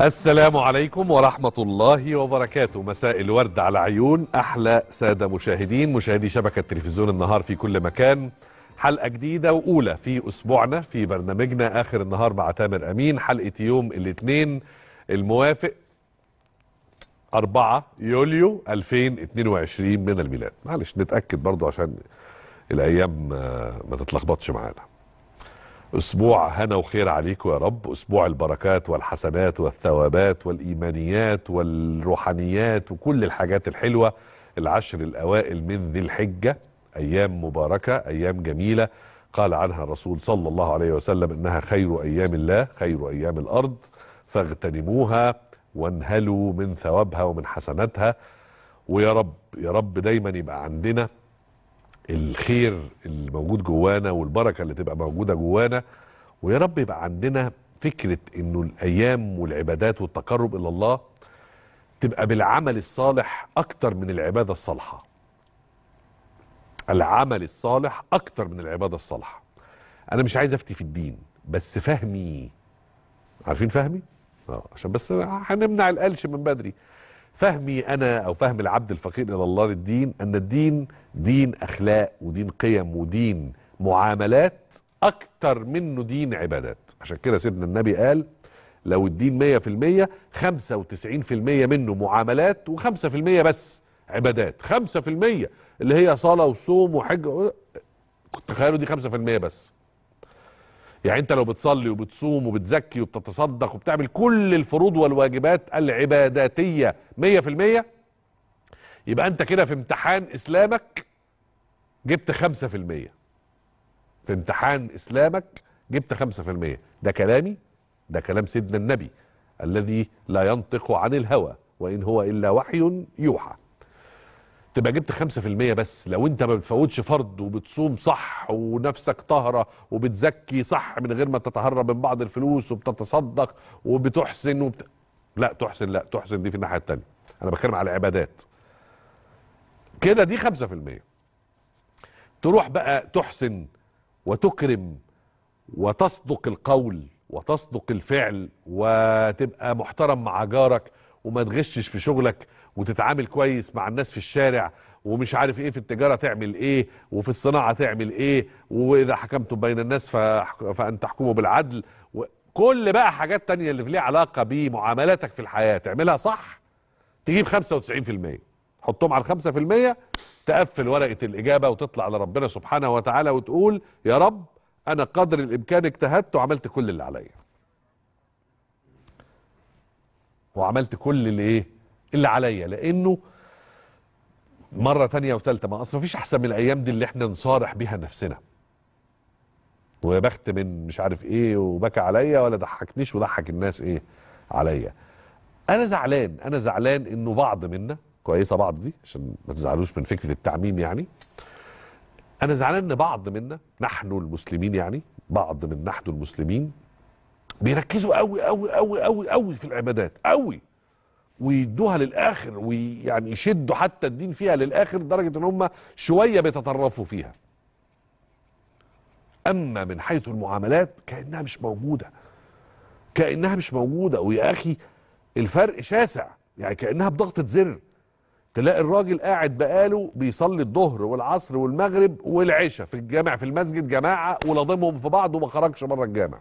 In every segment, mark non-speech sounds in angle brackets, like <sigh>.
السلام عليكم ورحمة الله وبركاته مساء الورد على عيون أحلى سادة مشاهدين مشاهدي شبكة تلفزيون النهار في كل مكان حلقة جديدة وأولى في أسبوعنا في برنامجنا آخر النهار مع تامر أمين حلقة يوم الاثنين الموافق 4 يوليو 2022 من الميلاد معلش نتأكد برضو عشان الأيام آه، ما تتلخبطش معانا أسبوع هنا وخير عليكم يا رب أسبوع البركات والحسنات والثوابات والإيمانيات والروحانيات وكل الحاجات الحلوة العشر الأوائل من ذي الحجة أيام مباركة أيام جميلة قال عنها الرسول صلى الله عليه وسلم إنها خير أيام الله خير أيام الأرض فاغتنموها وانهلوا من ثوابها ومن حسناتها ويا رب يا رب دايما يبقى عندنا الخير اللي موجود جوانا والبركه اللي تبقى موجوده جوانا ويا رب يبقى عندنا فكره انه الايام والعبادات والتقرب الى الله تبقى بالعمل الصالح اكتر من العباده الصالحه. العمل الصالح اكتر من العباده الصالحه. انا مش عايز افتي في الدين بس فهمي عارفين فهمي؟ اه عشان بس هنمنع القلش من بدري. فهمي انا او فهم العبد الفقير الى الله للدين ان الدين دين اخلاق ودين قيم ودين معاملات اكتر منه دين عبادات عشان كده سيدنا النبي قال لو الدين 100% 95% منه معاملات و5% بس عبادات 5% اللي هي صلاة وصوم وحج تخيلوا دي 5% بس يعني انت لو بتصلي وبتصوم وبتزكي وبتتصدق وبتعمل كل الفروض والواجبات العباداتية 100% يبقى انت كده في امتحان اسلامك جبت 5% في امتحان اسلامك جبت 5% ده كلامي ده كلام سيدنا النبي الذي لا ينطق عن الهوى وان هو الا وحي يوحى تبقى جبت 5% بس لو انت ما بتفوتش فرض وبتصوم صح ونفسك طهرة وبتزكي صح من غير ما تتهرب من بعض الفلوس وبتتصدق وبتحسن وبت... لا تحسن لا تحسن دي في الناحية التانية انا بتكلم على العبادات كده دي 5% تروح بقى تحسن وتكرم وتصدق القول وتصدق الفعل وتبقى محترم مع جارك وما تغشش في شغلك وتتعامل كويس مع الناس في الشارع ومش عارف ايه في التجاره تعمل ايه وفي الصناعه تعمل ايه واذا حكمتم بين الناس فان تحكموا بالعدل كل بقى حاجات تانية اللي ليها علاقه بمعاملاتك في الحياه تعملها صح تجيب 95% حطهم على الخمسة في المية تقفل ورقة الإجابة وتطلع لربنا سبحانه وتعالى وتقول يا رب أنا قدر الإمكان اجتهدت وعملت كل اللي عليا وعملت كل اللي إيه اللي عليا لأنه مرة تانية وثالثة ما أصلا فيش أحسن من الأيام دي اللي إحنا نصارح بيها نفسنا ويا بخت من مش عارف إيه وبكى عليا ولا ضحكنيش وضحك الناس إيه عليا أنا زعلان أنا زعلان إنه بعض منا كويسه بعض دي عشان ما تزعلوش من فكره التعميم يعني انا زعلان ان بعض منا نحن المسلمين يعني بعض من نحن المسلمين بيركزوا قوي قوي قوي قوي قوي في العبادات قوي ويدوها للاخر ويعني يشدوا حتى الدين فيها للاخر لدرجه ان هم شويه بيتطرفوا فيها اما من حيث المعاملات كانها مش موجوده كانها مش موجوده ويا اخي الفرق شاسع يعني كانها بضغطه زر تلاقي الراجل قاعد بقاله بيصلي الظهر والعصر والمغرب والعشاء في الجامع في المسجد جماعه ولاضمهم في بعض وما خرجش بره الجامع.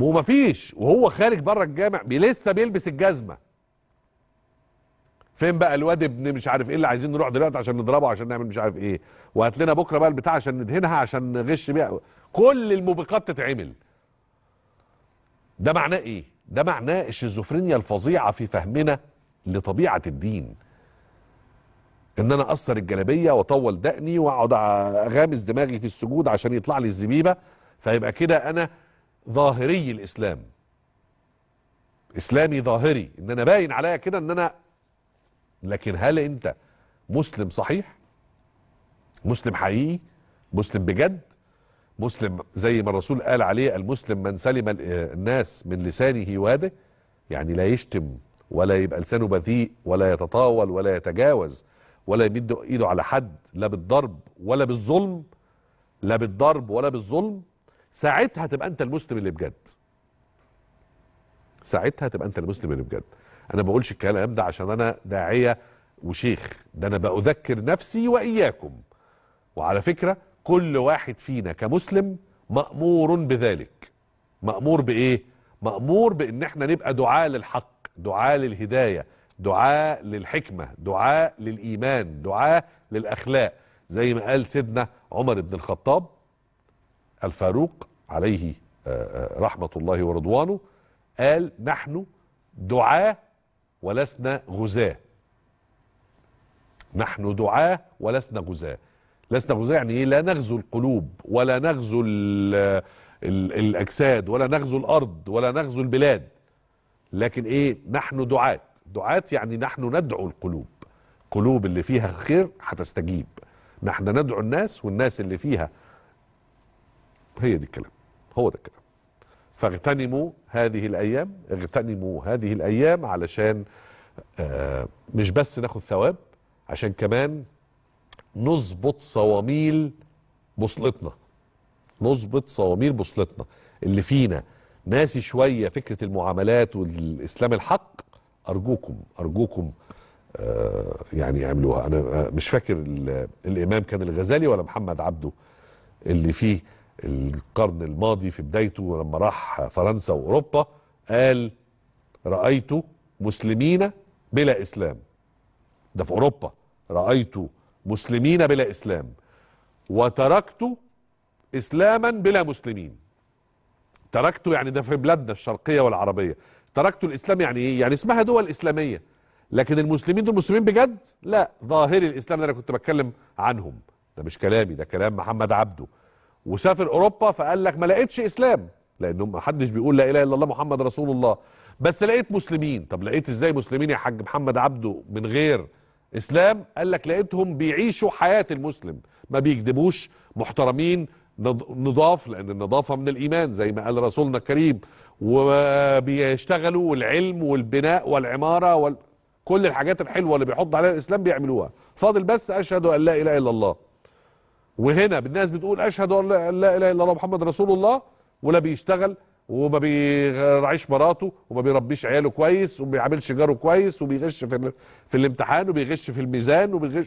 ومفيش وهو خارج بره الجامع لسه بيلبس الجزمه. فين بقى الواد ابن مش عارف ايه اللي عايزين نروح دلوقتي عشان نضربه عشان نعمل مش عارف ايه وهات لنا بكره بقى البتاع عشان ندهنها عشان نغش بيها كل الموبقات تتعمل. ده معناه ايه؟ ده معناه الشيزوفرينيا الفظيعه في فهمنا لطبيعه الدين ان انا اقصر الجلابيه واطول دقني واقعد اغامس دماغي في السجود عشان يطلع لي الزبيبه فيبقى كده انا ظاهري الاسلام اسلامي ظاهري ان انا باين عليا كده ان انا لكن هل انت مسلم صحيح مسلم حقيقي مسلم بجد مسلم زي ما الرسول قال عليه المسلم من سلم الناس من لسانه ويده يعني لا يشتم ولا يبقى لسانه بذيء ولا يتطاول ولا يتجاوز ولا يمد ايده على حد لا بالضرب ولا بالظلم لا بالضرب ولا بالظلم ساعتها تبقى انت المسلم اللي بجد ساعتها تبقى انت المسلم اللي بجد انا ما بقولش الكلام ده عشان انا داعيه وشيخ ده انا باذكر نفسي واياكم وعلى فكره كل واحد فينا كمسلم مامور بذلك مامور بايه مامور بان احنا نبقى دعاه للحق دعاء للهداية دعاء للحكمة دعاء للإيمان دعاء للأخلاق زي ما قال سيدنا عمر بن الخطاب الفاروق عليه آه، آه، رحمة الله ورضوانه قال نحن دعاة ولسنا غزاة نحن دعاة ولسنا غزاة لسنا غزاة يعني ايه لا نغزو القلوب ولا نغزو آه، الأجساد ولا نغزو الأرض ولا نغزو البلاد لكن ايه نحن دعاة دعاة يعني نحن ندعو القلوب قلوب اللي فيها خير هتستجيب نحن ندعو الناس والناس اللي فيها هي دي الكلام هو ده الكلام فاغتنموا هذه الايام اغتنموا هذه الايام علشان آه، مش بس ناخد ثواب عشان كمان نظبط صواميل بوصلتنا نظبط صواميل بوصلتنا اللي فينا ناسي شويه فكره المعاملات والاسلام الحق ارجوكم ارجوكم آه، يعني اعملوها انا مش فاكر الامام كان الغزالي ولا محمد عبده اللي فيه القرن الماضي في بدايته لما راح فرنسا واوروبا قال رايت مسلمين بلا اسلام ده في اوروبا رايت مسلمين بلا اسلام وتركت اسلاما بلا مسلمين تركته يعني ده في بلادنا الشرقيه والعربيه تركته الاسلام يعني ايه يعني اسمها دول اسلاميه لكن المسلمين دول مسلمين بجد لا ظاهري الاسلام اللي انا كنت بتكلم عنهم ده مش كلامي ده كلام محمد عبده وسافر اوروبا فقال لك ما لقيتش اسلام لانه ما حدش بيقول لا اله الا الله محمد رسول الله بس لقيت مسلمين طب لقيت ازاي مسلمين يا حاج محمد عبده من غير اسلام قال لك لقيتهم بيعيشوا حياه المسلم ما بيكذبوش محترمين نضاف لأن النظافة من الإيمان زي ما قال رسولنا الكريم وبيشتغلوا والعلم والبناء والعمارة وكل الحاجات الحلوة اللي بيحط عليها الإسلام بيعملوها فاضل بس أشهد أن لا إله إلا الله وهنا الناس بتقول أشهد أن لا إله إلا الله محمد رسول الله ولا بيشتغل وما بيرعيش مراته وما بيربيش عياله كويس وما بيعاملش جاره كويس وبيغش في, في الامتحان وبيغش في الميزان وبيغش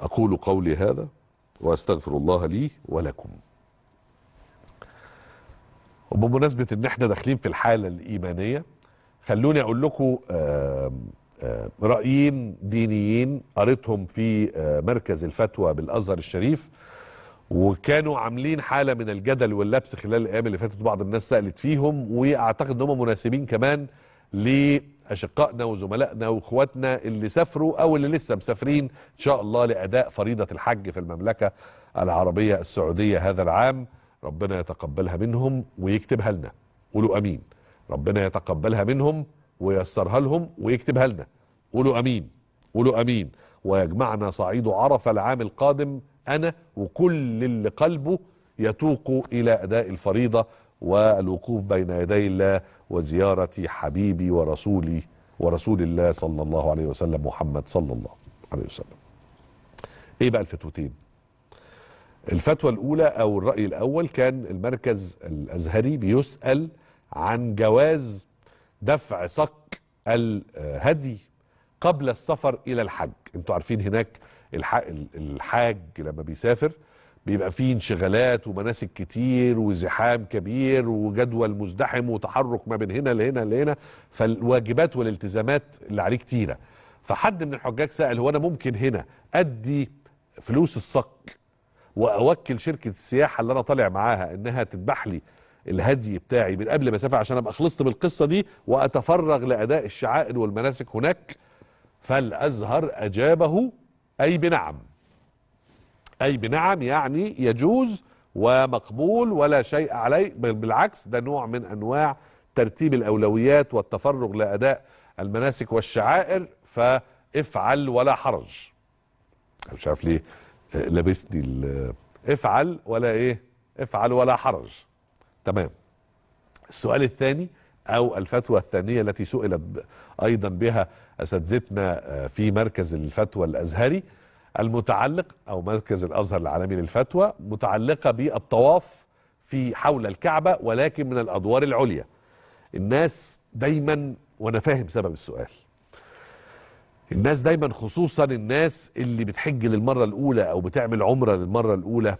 أقول قولي هذا وأستغفر الله لي ولكم وبمناسبة ان احنا داخلين في الحالة الايمانية خلوني اقول لكم رأيين دينيين قريتهم في مركز الفتوى بالازهر الشريف وكانوا عاملين حالة من الجدل واللبس خلال الايام اللي فاتت بعض الناس سألت فيهم واعتقد ان هم مناسبين كمان لاشقائنا وزملائنا واخواتنا اللي سافروا او اللي لسه مسافرين ان شاء الله لاداء فريضه الحج في المملكه العربيه السعوديه هذا العام ربنا يتقبلها منهم ويكتبها لنا قولوا امين ربنا يتقبلها منهم وييسرها لهم ويكتبها لنا قولوا امين قولوا امين ويجمعنا صعيد عرفه العام القادم انا وكل اللي قلبه يتوق الى اداء الفريضه والوقوف بين يدي الله وزيارة حبيبي ورسولي ورسول الله صلى الله عليه وسلم محمد صلى الله عليه وسلم ايه بقى الفتوتين الفتوى الاولى او الرأي الاول كان المركز الازهري بيسأل عن جواز دفع صك الهدي قبل السفر الى الحج انتوا عارفين هناك الحاج لما بيسافر بيبقى فيه انشغالات ومناسك كتير وزحام كبير وجدول مزدحم وتحرك ما بين هنا لهنا لهنا فالواجبات والالتزامات اللي عليه كتيره فحد من الحجاج سال هو انا ممكن هنا ادي فلوس الصك واوكل شركه السياحه اللي انا طالع معاها انها تذبح لي الهدي بتاعي من قبل مسافه عشان ابقى خلصت من القصه دي واتفرغ لاداء الشعائر والمناسك هناك فالازهر اجابه اي بنعم أي بنعم يعني يجوز ومقبول ولا شيء عليه بل بالعكس ده نوع من أنواع ترتيب الأولويات والتفرغ لأداء المناسك والشعائر فافعل ولا حرج مش عارف ليه لابسني افعل ولا ايه افعل ولا حرج تمام السؤال الثاني او الفتوى الثانية التي سئلت ايضا بها اساتذتنا آه، في مركز الفتوى الازهري المتعلق أو مركز الأزهر العالمي للفتوى متعلقة بالطواف في حول الكعبة ولكن من الأدوار العليا الناس دايما وأنا فاهم سبب السؤال الناس دايما خصوصا الناس اللي بتحج للمرة الأولى أو بتعمل عمرة للمرة الأولى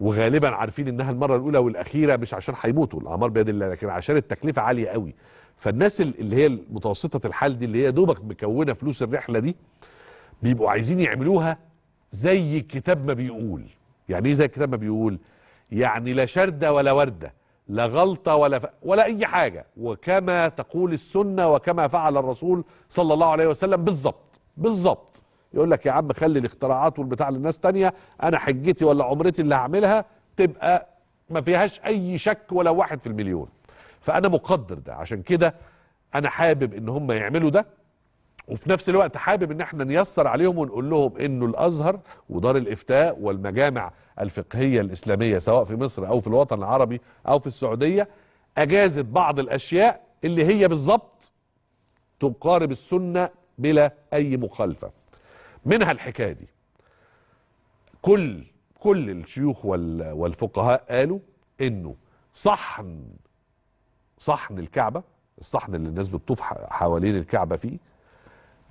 وغالبا عارفين انها المره الاولى والاخيره مش عشان هيموتوا الاعمار بيد الله لكن عشان التكلفه عاليه قوي فالناس اللي هي متوسطه الحال دي اللي هي دوبك مكونه فلوس الرحله دي بيبقوا عايزين يعملوها زي الكتاب ما بيقول يعني ايه زي الكتاب ما بيقول يعني لا شردة ولا وردة لا غلطة ولا ف... ولا أي حاجة وكما تقول السنة وكما فعل الرسول صلى الله عليه وسلم بالظبط بالظبط يقول لك يا عم خلي الاختراعات والبتاع للناس تانية أنا حجتي ولا عمرتي اللي هعملها تبقى ما فيهاش أي شك ولا واحد في المليون فأنا مقدر ده عشان كده أنا حابب إن هم يعملوا ده وفي نفس الوقت حابب ان احنا نيسر عليهم ونقول لهم انه الازهر ودار الافتاء والمجامع الفقهيه الاسلاميه سواء في مصر او في الوطن العربي او في السعوديه اجازت بعض الاشياء اللي هي بالظبط تقارب السنه بلا اي مخالفه منها الحكايه دي كل كل الشيوخ والفقهاء قالوا انه صحن صحن الكعبه الصحن اللي الناس بتطوف حوالين الكعبه فيه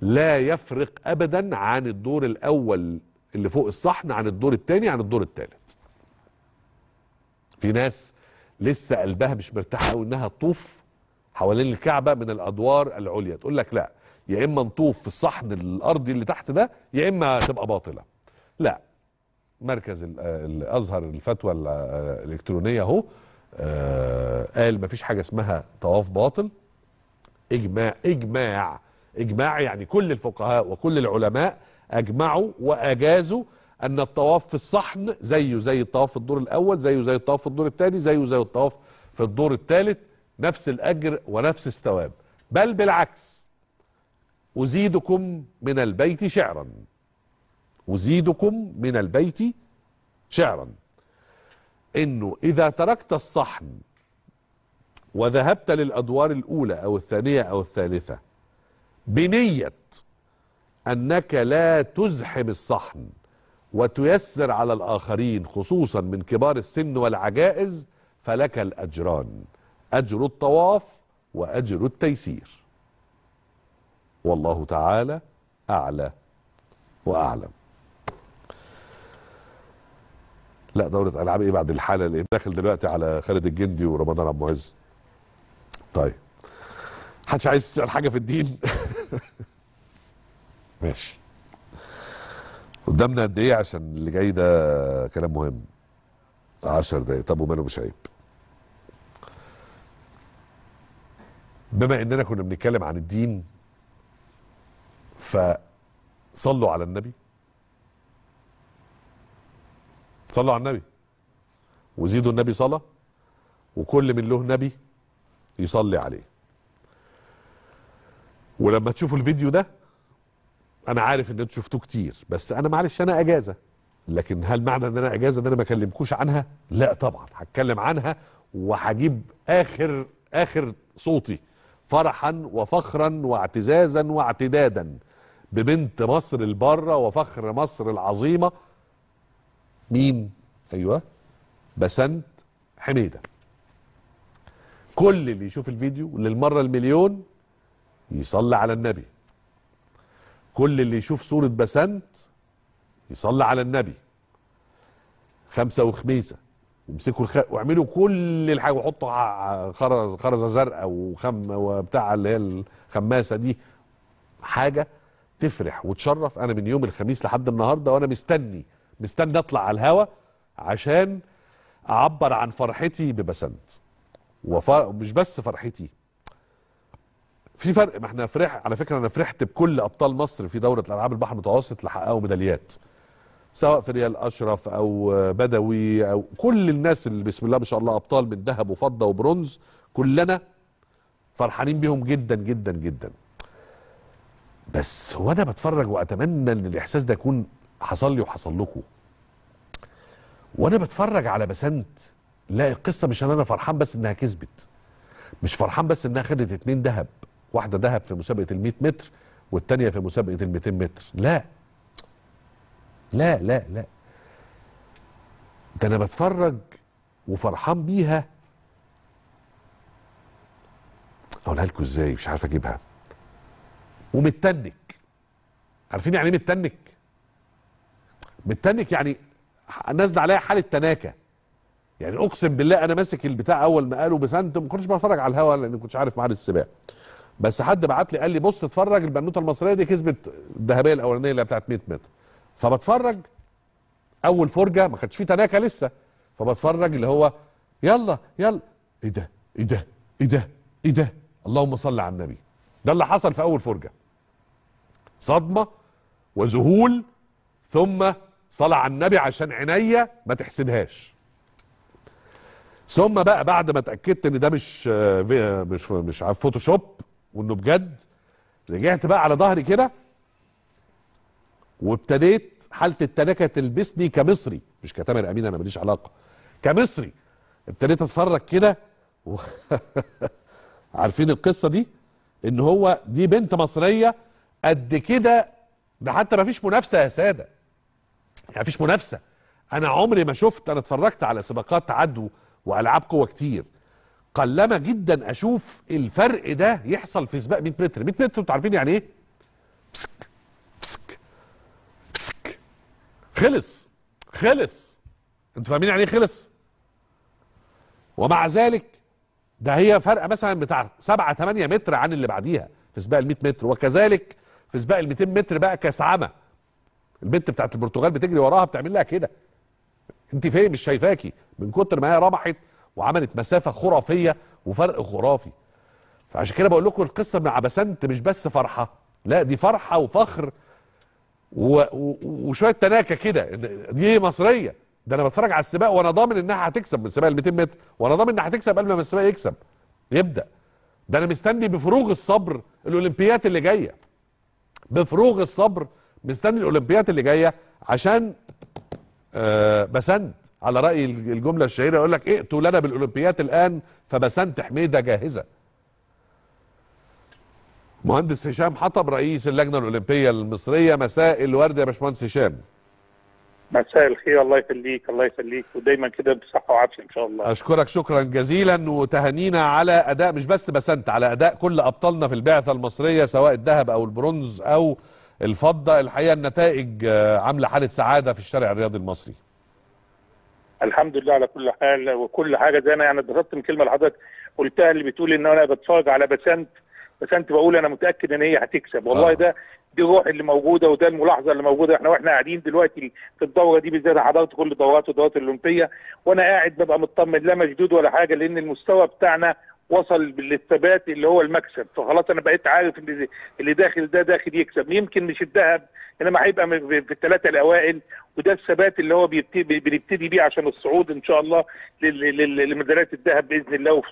لا يفرق ابدا عن الدور الاول اللي فوق الصحن عن الدور الثاني عن الدور الثالث في ناس لسه قلبها مش مرتاح قوي انها تطوف حوالين الكعبه من الادوار العليا تقول لك لا يا اما نطوف في الصحن الارضي اللي تحت ده يا اما تبقى باطله لا مركز الازهر الفتوى الالكترونيه اهو آه، قال مفيش حاجه اسمها طواف باطل اجماع اجماع إجماع يعني كل الفقهاء وكل العلماء أجمعوا وأجازوا أن الطواف في الصحن زيه زي الطواف في الدور الأول زيه زي الطواف في الدور الثاني زيه زي الطواف في الدور الثالث نفس الأجر ونفس الثواب بل بالعكس أزيدكم من البيت شعرا أزيدكم من البيت شعرا إنه إذا تركت الصحن وذهبت للأدوار الأولى أو الثانية أو الثالثة بنية أنك لا تزحم الصحن وتيسر على الآخرين خصوصا من كبار السن والعجائز فلك الأجران أجر الطواف وأجر التيسير والله تعالى أعلى وأعلم لا دورة ألعاب إيه بعد الحالة اللي داخل دلوقتي على خالد الجندي ورمضان عبد المعز طيب حدش عايز يسال حاجه في الدين <laughs> ماشي قدامنا قد ايه عشان اللي جاي ده كلام مهم 10 دقايق طب وماله مش عيب بما اننا كنا بنتكلم عن الدين فصلوا على النبي صلوا على النبي وزيدوا النبي صلاه وكل من له نبي يصلي عليه ولما تشوفوا الفيديو ده انا عارف ان انتوا شفتوه كتير بس انا معلش انا اجازه لكن هل معنى ان انا اجازه ان انا ما اكلمكوش عنها لا طبعا هتكلم عنها وهجيب اخر اخر صوتي فرحا وفخرا واعتزازا واعتدادا ببنت مصر البره وفخر مصر العظيمه مين ايوه بسنت حميده كل اللي يشوف الفيديو للمره المليون يصلي على النبي كل اللي يشوف صورة بسنت يصلي على النبي خمسة وخميسة وامسكوا الخ... واعملوا كل الحاجة وحطوا خرز خرزة زرقاء وخم وبتاع اللي هي الخماسة دي حاجة تفرح وتشرف انا من يوم الخميس لحد النهاردة وانا مستني مستني اطلع على الهوا عشان اعبر عن فرحتي ببسنت ومش وفر... بس فرحتي في فرق ما احنا فرح على فكره انا فرحت بكل ابطال مصر في دوره الالعاب البحر المتوسط اللي حققوا ميداليات سواء في ريال اشرف او بدوي او كل الناس اللي بسم الله ما شاء الله ابطال من ذهب وفضه وبرونز كلنا فرحانين بيهم جدا جدا جدا بس وانا بتفرج واتمنى ان الاحساس ده يكون حصل لي وحصل لكم وانا بتفرج على بسنت لا القصه مش ان انا فرحان بس انها كسبت مش فرحان بس انها خدت اتنين ذهب واحده ذهب في مسابقه ال 100 متر والثانيه في مسابقه ال 200 متر لا لا لا لا ده انا بتفرج وفرحان بيها اقولها لكم ازاي مش عارف اجيبها ومتنك عارفين يعني ايه متنك متنك يعني نازل عليا حاله تناكه يعني اقسم بالله انا ماسك البتاع اول ما قالوا بسنت ما كنتش بتفرج على الهواء لان ما كنتش عارف معاد السباق بس حد بعت لي قال لي بص اتفرج البنوته المصريه دي كسبت الذهبيه الاولانيه اللي بتاعت 100 متر فبتفرج اول فرجه ما كانش فيه تناكه لسه فبتفرج اللي هو يلا يلا ايه ده ايه ده ايه ده ايه ده اللهم صل على النبي ده اللي حصل في اول فرجه صدمه وذهول ثم صلى على النبي عشان عينيا ما تحسدهاش ثم بقى بعد ما اتاكدت ان ده مش آه، آه، مش مش عارف فوتوشوب وانه بجد رجعت بقى على ظهري كده وابتديت حاله التنكة تلبسني كمصري مش كتامر امين انا ماليش علاقه كمصري ابتديت اتفرج كده و... <laughs> عارفين القصه دي ان هو دي بنت مصريه قد كده ده حتى ما فيش منافسه يا ساده يعني فيش منافسه انا عمري ما شفت انا اتفرجت على سباقات عدو والعاب قوه كتير قلما جدا اشوف الفرق ده يحصل في سباق 100 متر 100 متر انتوا عارفين يعني ايه بسك بسك بسك خلص خلص انتوا فاهمين يعني ايه خلص ومع ذلك ده هي فرقه مثلا بتاع 7 8 متر عن اللي بعديها في سباق ال 100 متر وكذلك في سباق ال 200 متر بقى كاس عمى البنت بتاعت البرتغال بتجري وراها بتعمل لها كده انت فين مش شايفاكي من كتر ما هي ربحت وعملت مسافه خرافيه وفرق خرافي فعشان كده بقول لكم القصه مع بسنت مش بس فرحه لا دي فرحه وفخر و... و... وشويه تناكه كده دي مصريه ده انا بتفرج على السباق وانا ضامن انها هتكسب من سباق ال 200 متر وانا ضامن انها هتكسب قبل ما السباق يكسب يبدا ده انا مستني بفروغ الصبر الاولمبيات اللي جايه بفروغ الصبر مستني الاولمبيات اللي جايه عشان آه بسنت على راي الجمله الشهيره يقول لك ائتوا لنا بالاولمبيات الان فبسنت حميده جاهزه مهندس هشام حطب رئيس اللجنه الاولمبيه المصريه مساء الورد يا باشمهندس هشام مساء الخير الله يخليك الله يخليك ودايما كده بصحه وعافيه ان شاء الله اشكرك شكرا جزيلا وتهانينا على اداء مش بس بسنت على اداء كل ابطالنا في البعثه المصريه سواء الذهب او البرونز او الفضه الحقيقه النتائج آه، عامله حاله سعاده في الشارع الرياضي المصري الحمد لله على كل حال وكل حاجه زي انا يعني اتبسطت من كلمه لحضرتك قلتها اللي بتقول ان انا بتفرج على بسنت بسنت بقول انا متاكد ان هي هتكسب والله آه. ده دي الروح اللي موجوده وده الملاحظه اللي موجوده احنا واحنا قاعدين دلوقتي في الدوره دي بالذات حضرت كل دورات والدورات الاولمبيه وانا قاعد ببقى مطمن لا مشدود ولا حاجه لان المستوى بتاعنا وصل للثبات اللي هو المكسب فخلاص انا بقيت عارف ان اللي داخل ده داخل يكسب يمكن مش الذهب انما هيبقى في الثلاثه الاوائل وده الثبات اللي هو بنبتدي بيه عشان الصعود ان شاء الله لميداليات الذهب باذن الله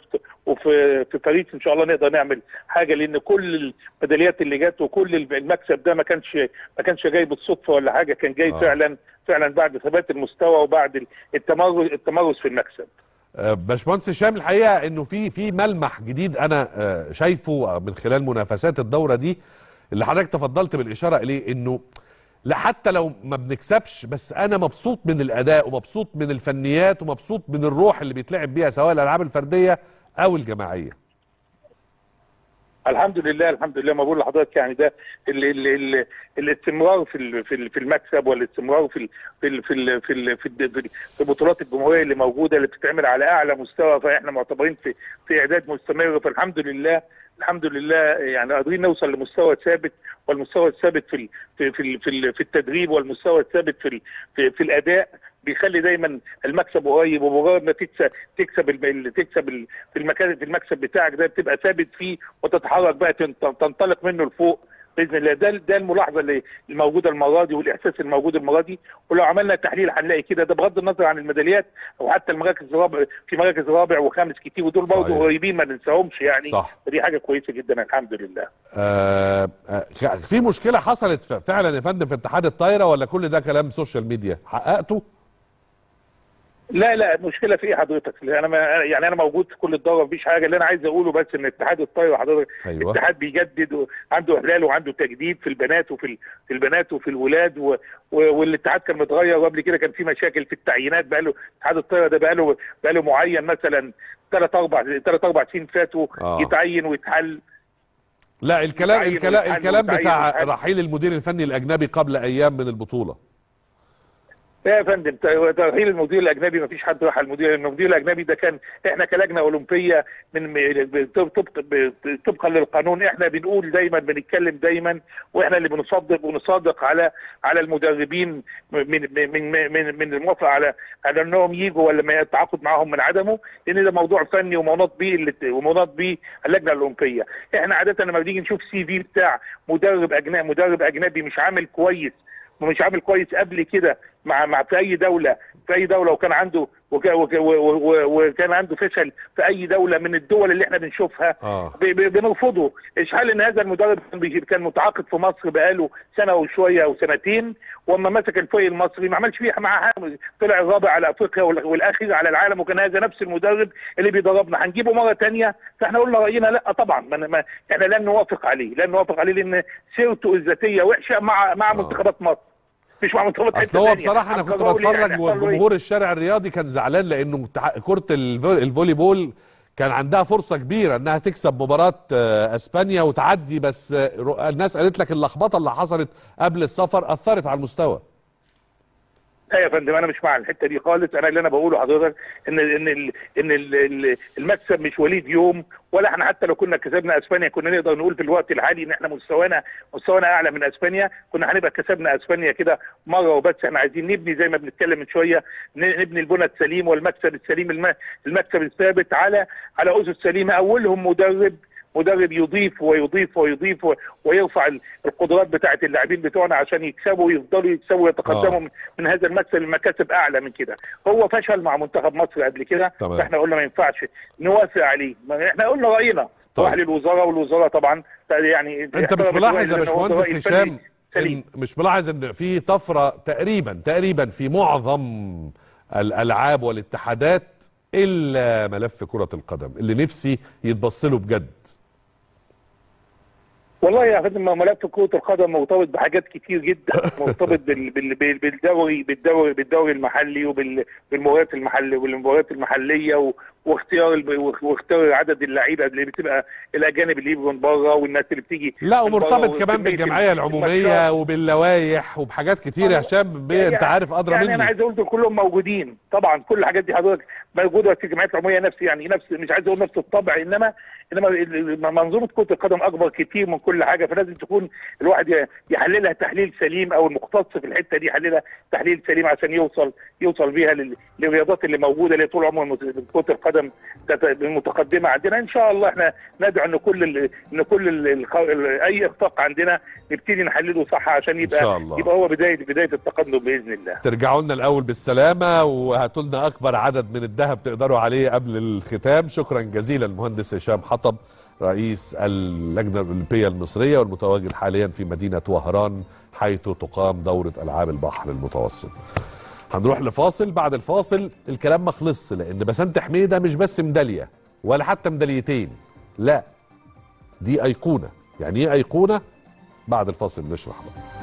وفي في باريس ان شاء الله نقدر نعمل حاجه لان كل الميداليات اللي جت وكل المكسب ده ما كانش ما كانش جاي بالصدفه ولا حاجه كان جاي آه. فعلا فعلا بعد ثبات المستوى وبعد التمرس التمرس في المكسب باشمهندس هشام الحقيقه انه في في ملمح جديد انا آه، شايفه من خلال منافسات الدوره دي اللي حضرتك تفضلت بالاشاره اليه انه لا حتى لو ما بنكسبش بس انا مبسوط من الاداء ومبسوط من الفنيات ومبسوط من الروح اللي بيتلعب بيها سواء الالعاب الفرديه او الجماعيه الحمد لله الحمد لله ما بقول لحضرتك يعني ده الاستمرار في في في المكسب والاستمرار في في في في في, في بطولات الجمهوريه اللي موجوده اللي بتتعمل على اعلى مستوى فاحنا معتبرين في في اعداد مستمر فالحمد لله الحمد لله يعني قادرين نوصل لمستوى ثابت والمستوى الثابت في في في في التدريب والمستوى الثابت في في الاداء بيخلي دايما المكسب قريب ومجرد ما تكسب تكسب تكسب في المكان في المكسب بتاعك ده بتبقى ثابت فيه وتتحرك بقى تنطلق منه لفوق باذن الله ده ده الملاحظه اللي الموجوده المره دي والاحساس الموجود المره دي ولو عملنا تحليل هنلاقي كده ده بغض النظر عن الميداليات او حتى المراكز الرابع في مراكز رابع وخامس كتير ودول برضه قريبين ما ننساهمش يعني صح. دي حاجه كويسه جدا الحمد لله. آه, آه، في مشكله حصلت فعلا يا فندم في اتحاد الطايره ولا كل ده كلام سوشيال ميديا؟ حققته؟ لا لا المشكله في ايه حضرتك انا ما يعني انا موجود في كل الدوره مفيش حاجه اللي انا عايز اقوله بس ان اتحاد الطايره حضرتك أيوة. الاتحاد بيجدد وعنده احلال وعنده تجديد في البنات وفي في البنات وفي الولاد و... و... والاتحاد كان متغير وقبل كده كان في مشاكل في التعيينات بقى له اتحاد الطايره ده بقى له بقى له معين مثلا ثلاث اربع ثلاث اربع سنين فاتوا آه. يتعين ويتحل لا الكلام الكلام الكلام بتاع رحيل المدير الفني الاجنبي قبل ايام من البطوله لا يا فندم ترحيل المدير الاجنبي ما فيش حد راح على المدير المدير الاجنبي ده كان احنا كلجنه اولمبيه من طبق طبقا للقانون احنا بنقول دايما بنتكلم دايما واحنا اللي بنصدق ونصادق على على المدربين من من من من الموافقه على على انهم يجوا ولا ما التعاقد معاهم من عدمه لان ده موضوع فني ومناط بيه ومناط بيه اللجنه الاولمبيه احنا عاده لما بنيجي نشوف سي في بتاع مدرب اجنبي مدرب اجنبي مش عامل كويس ومش عامل كويس قبل كده مع مع في اي دوله في اي دوله وكان عنده وكان عنده فشل في اي دوله من الدول اللي احنا بنشوفها آه. بنرفضه اشحال ان هذا المدرب كان متعاقد في مصر بقاله سنه وشويه او سنتين واما مسك الفريق المصري ما عملش فيها معاه طلع الرابع على افريقيا والاخير على العالم وكان هذا نفس المدرب اللي بيدربنا هنجيبه مره ثانيه فاحنا قلنا راينا لا طبعا ما ما احنا لن نوافق عليه لن نوافق عليه لان سيرته الذاتيه وحشه مع مع آه. منتخبات مصر مش مع منتخبات اصل هو بصراحه انا كنت إيه؟ بتفرج وجمهور إيه؟ الشارع الرياضي كان زعلان لانه كره الفولي بول كان عندها فرصه كبيره انها تكسب مباراه آه، اسبانيا وتعدي بس آه، الناس قالت لك اللخبطه اللي حصلت قبل السفر اثرت على المستوى لا يا فندم انا مش مع الحته دي خالص انا اللي انا بقوله حضرتك ان ان ان المكسب مش وليد يوم ولا احنا حتى لو كنا كسبنا اسبانيا كنا نقدر نقول في الوقت الحالي ان احنا مستوانا مستوانا اعلى من اسبانيا كنا هنبقى كسبنا اسبانيا كده مره وبس احنا عايزين نبني زي ما بنتكلم من شويه نبني البنى السليم والمكسب السليم المكسب الثابت على على اسس سليمه اولهم مدرب مدرب يضيف ويضيف ويضيف ويرفع القدرات بتاعه اللاعبين بتوعنا عشان يكسبوا ويفضلوا يكسبوا ويتقدموا آه. من هذا المكسب لمكاسب اعلى من كده هو فشل مع منتخب مصر قبل كده فاحنا قلنا ما ينفعش نوافق عليه احنا قلنا راينا طيب. راح للوزاره والوزاره طبعا يعني انت مش ملاحظ يا باشمهندس هشام إن مش ملاحظ ان في طفره تقريبا تقريبا في معظم الالعاب والاتحادات الا ملف كره القدم اللي نفسي يتبص له بجد والله يا فندم ملف كرة القدم مرتبط بحاجات كتير جدا <laughs> مرتبط بالدوري بالدوري بالدوري المحلي وبالمباريات المحلي والمباريات المحليه واختيار واختيار عدد اللعيبه اللي بتبقى الاجانب اللي بيجوا من بره والناس اللي بتيجي لا ومرتبط كمان بالجمعيه العموميه وباللوائح وبحاجات كتير يا هشام يعني انت يعني يعني عارف ادرى يعني مني انا عايز اقول دول كلهم موجودين طبعا كل الحاجات دي حضرتك موجوده في الجمعيات العموميه نفس يعني نفس مش عايز اقول نفس الطبع انما انما منظومه كره القدم اكبر كتير من كل حاجه فلازم تكون الواحد يحللها تحليل سليم او المختص في الحته دي يحللها تحليل سليم عشان يوصل يوصل بيها للرياضات اللي موجوده اللي طول عمرها كره القدم متقدمه عندنا ان شاء الله احنا ندعو ان كل الـ ان كل الـ اي اخفاق عندنا نبتدي نحلله صح عشان يبقى إن شاء الله. يبقى هو بدايه بدايه التقدم باذن الله ترجعوا لنا الاول بالسلامه وهاتوا لنا اكبر عدد من الذهب تقدروا عليه قبل الختام شكرا جزيلا المهندس هشام حطب رئيس اللجنة الأولمبية المصرية والمتواجد حاليا في مدينة وهران حيث تقام دورة ألعاب البحر المتوسط هنروح لفاصل بعد الفاصل الكلام مخلص لان بسنت حميده مش بس ميداليه ولا حتى ميداليتين لا دي ايقونه يعني ايه ايقونه بعد الفاصل نشرح بقى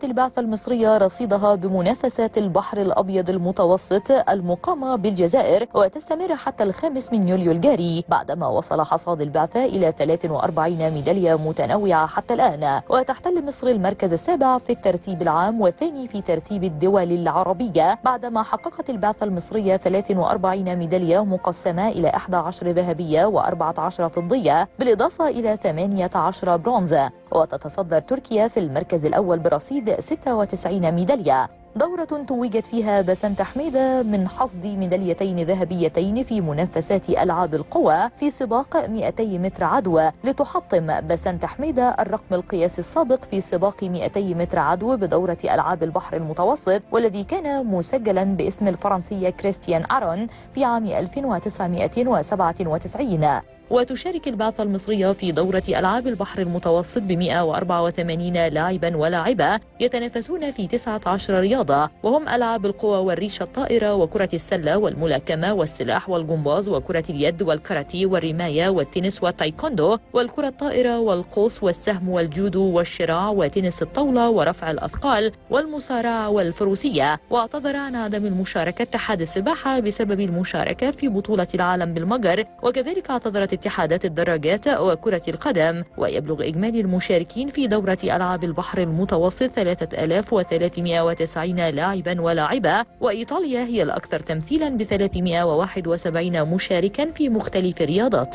رفعت البعثة المصرية رصيدها بمنافسات البحر الأبيض المتوسط المقامة بالجزائر وتستمر حتى الخامس من يوليو الجاري بعدما وصل حصاد البعثة إلى 43 ميدالية متنوعة حتى الآن وتحتل مصر المركز السابع في الترتيب العام والثاني في ترتيب الدول العربية بعدما حققت البعثة المصرية 43 ميدالية مقسمة إلى 11 ذهبية و14 فضية بالإضافة إلى 18 برونز وتتصدر تركيا في المركز الأول برصيد 96 ميدالية دورة توجت فيها بسنت حميدة من حصد ميداليتين ذهبيتين في منافسات ألعاب القوى في سباق 200 متر عدو لتحطم بسنت حميدة الرقم القياسي السابق في سباق 200 متر عدو بدورة ألعاب البحر المتوسط والذي كان مسجلا باسم الفرنسية كريستيان أرون في عام 1997 وتشارك البعثة المصرية في دورة ألعاب البحر المتوسط ب 184 لاعبا ولاعبة يتنافسون في 19 رياضة وهم ألعاب القوى والريشة الطائرة وكرة السلة والملاكمة والسلاح والجمباز وكرة اليد والكاراتي والرماية والتنس والتايكوندو والكرة الطائرة والقوس والسهم والجودو والشراع وتنس الطاولة ورفع الأثقال والمصارعة والفروسية واعتذر عن عدم المشاركة اتحاد السباحة بسبب المشاركة في بطولة العالم بالمجر وكذلك اعتذرت اتحادات الدراجات وكرة القدم ويبلغ إجمالي المشاركين في دورة ألعاب البحر المتوسط 3390 لاعبا ولاعبة وإيطاليا هي الأكثر تمثيلا ب 371 مشاركا في مختلف الرياضات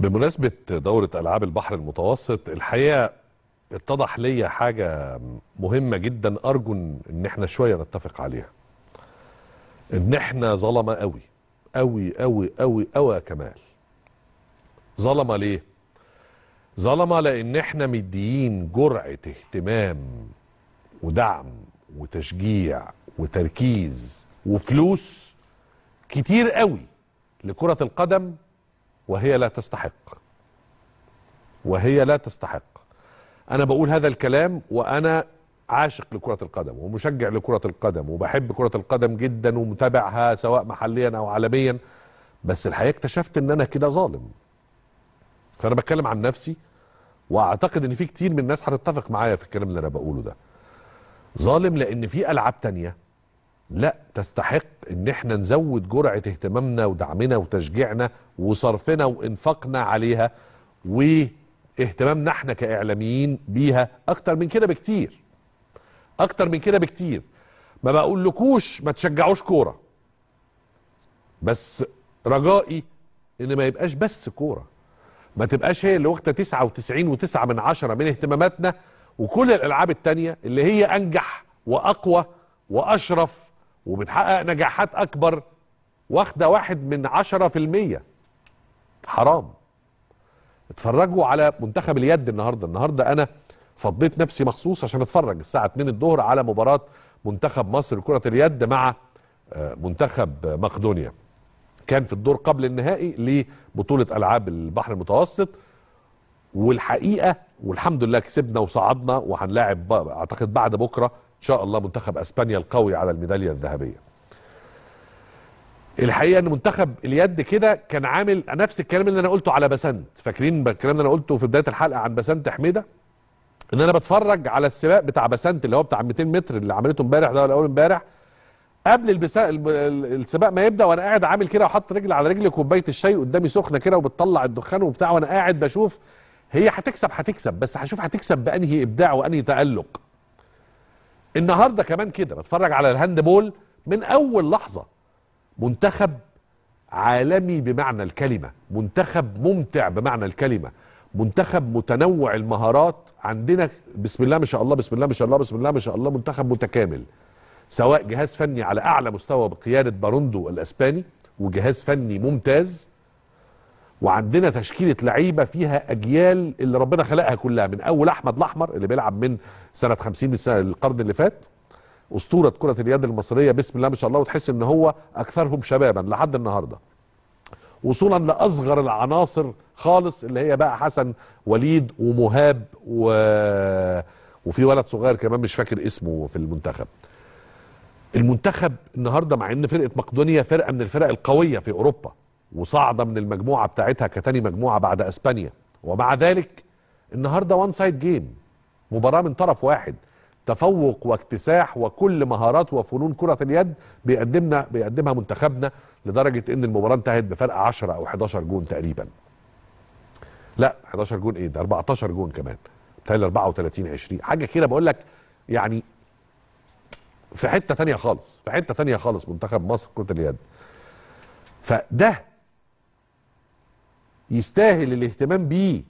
بمناسبة دورة ألعاب البحر المتوسط الحقيقة اتضح ليا حاجة مهمة جدا أرجو إن احنا شوية نتفق عليها ان احنا ظلمه قوي قوي قوي قوي قوي يا كمال ظلمه ليه ظلمه لان احنا مديين جرعه اهتمام ودعم وتشجيع وتركيز وفلوس كتير قوي لكره القدم وهي لا تستحق وهي لا تستحق انا بقول هذا الكلام وانا عاشق لكرة القدم ومشجع لكرة القدم وبحب كرة القدم جدا ومتابعها سواء محليا او عالميا بس الحقيقة اكتشفت ان انا كده ظالم فانا بتكلم عن نفسي واعتقد ان في كتير من الناس هتتفق معايا في الكلام اللي انا بقوله ده ظالم لان في العاب تانية لا تستحق ان احنا نزود جرعة اهتمامنا ودعمنا وتشجيعنا وصرفنا وانفاقنا عليها واهتمامنا احنا كاعلاميين بيها اكتر من كده بكتير اكتر من كده بكتير ما بقولكوش ما تشجعوش كوره بس رجائي ان ما يبقاش بس كوره ما تبقاش هي اللي واخده 99 و9 من 10 من اهتماماتنا وكل الالعاب التانية اللي هي انجح واقوى واشرف وبتحقق نجاحات اكبر واخده واحد من 10% حرام اتفرجوا على منتخب اليد النهارده النهارده انا فضيت نفسي مخصوص عشان اتفرج الساعه 2 الظهر على مباراه منتخب مصر لكره اليد مع آه، منتخب مقدونيا كان في الدور قبل النهائي لبطوله العاب البحر المتوسط والحقيقه والحمد لله كسبنا وصعدنا وهنلاعب اعتقد بعد بكره ان شاء الله منتخب اسبانيا القوي على الميداليه الذهبيه. الحقيقه ان منتخب اليد كده كان عامل نفس الكلام اللي انا قلته على بسنت، فاكرين الكلام اللي انا قلته في بدايه الحلقه عن بسنت حميده؟ ان انا بتفرج على السباق بتاع بسنت اللي هو بتاع 200 متر اللي عملته امبارح ده ولا اول امبارح قبل البسا... السباق ما يبدا وانا قاعد عامل كده وحاطط رجل على رجل كوبايه الشاي قدامي سخنه كده وبتطلع الدخان وبتاع وانا قاعد بشوف هي هتكسب هتكسب بس هشوف هتكسب بانهي ابداع وانهي تالق النهارده كمان كده بتفرج على الهاند بول من اول لحظه منتخب عالمي بمعنى الكلمه منتخب ممتع بمعنى الكلمه منتخب متنوع المهارات عندنا بسم الله ما شاء الله بسم الله ما شاء الله بسم الله ما شاء الله منتخب متكامل سواء جهاز فني على اعلى مستوى بقياده باروندو الاسباني وجهاز فني ممتاز وعندنا تشكيله لعيبه فيها اجيال اللي ربنا خلقها كلها من اول احمد الاحمر اللي بيلعب من سنه 50 لسنة القرن اللي فات اسطوره كره اليد المصريه بسم الله ما شاء الله وتحس ان هو اكثرهم شبابا لحد النهارده وصولا لاصغر العناصر خالص اللي هي بقى حسن وليد ومهاب و... وفي ولد صغير كمان مش فاكر اسمه في المنتخب المنتخب النهارده مع ان فرقه مقدونيا فرقه من الفرق القويه في اوروبا وصاعده من المجموعه بتاعتها كتاني مجموعه بعد اسبانيا ومع ذلك النهارده وان سايد جيم مباراه من طرف واحد تفوق واكتساح وكل مهارات وفنون كرة اليد بيقدمنا بيقدمها منتخبنا لدرجة ان المباراة انتهت بفرق 10 او 11 جون تقريبا لا 11 جون ايه ده 14 جون كمان تهيألي 34 20 حاجة كده بقول لك يعني في حتة تانية خالص في حتة تانية خالص منتخب مصر كرة اليد فده يستاهل الاهتمام بيه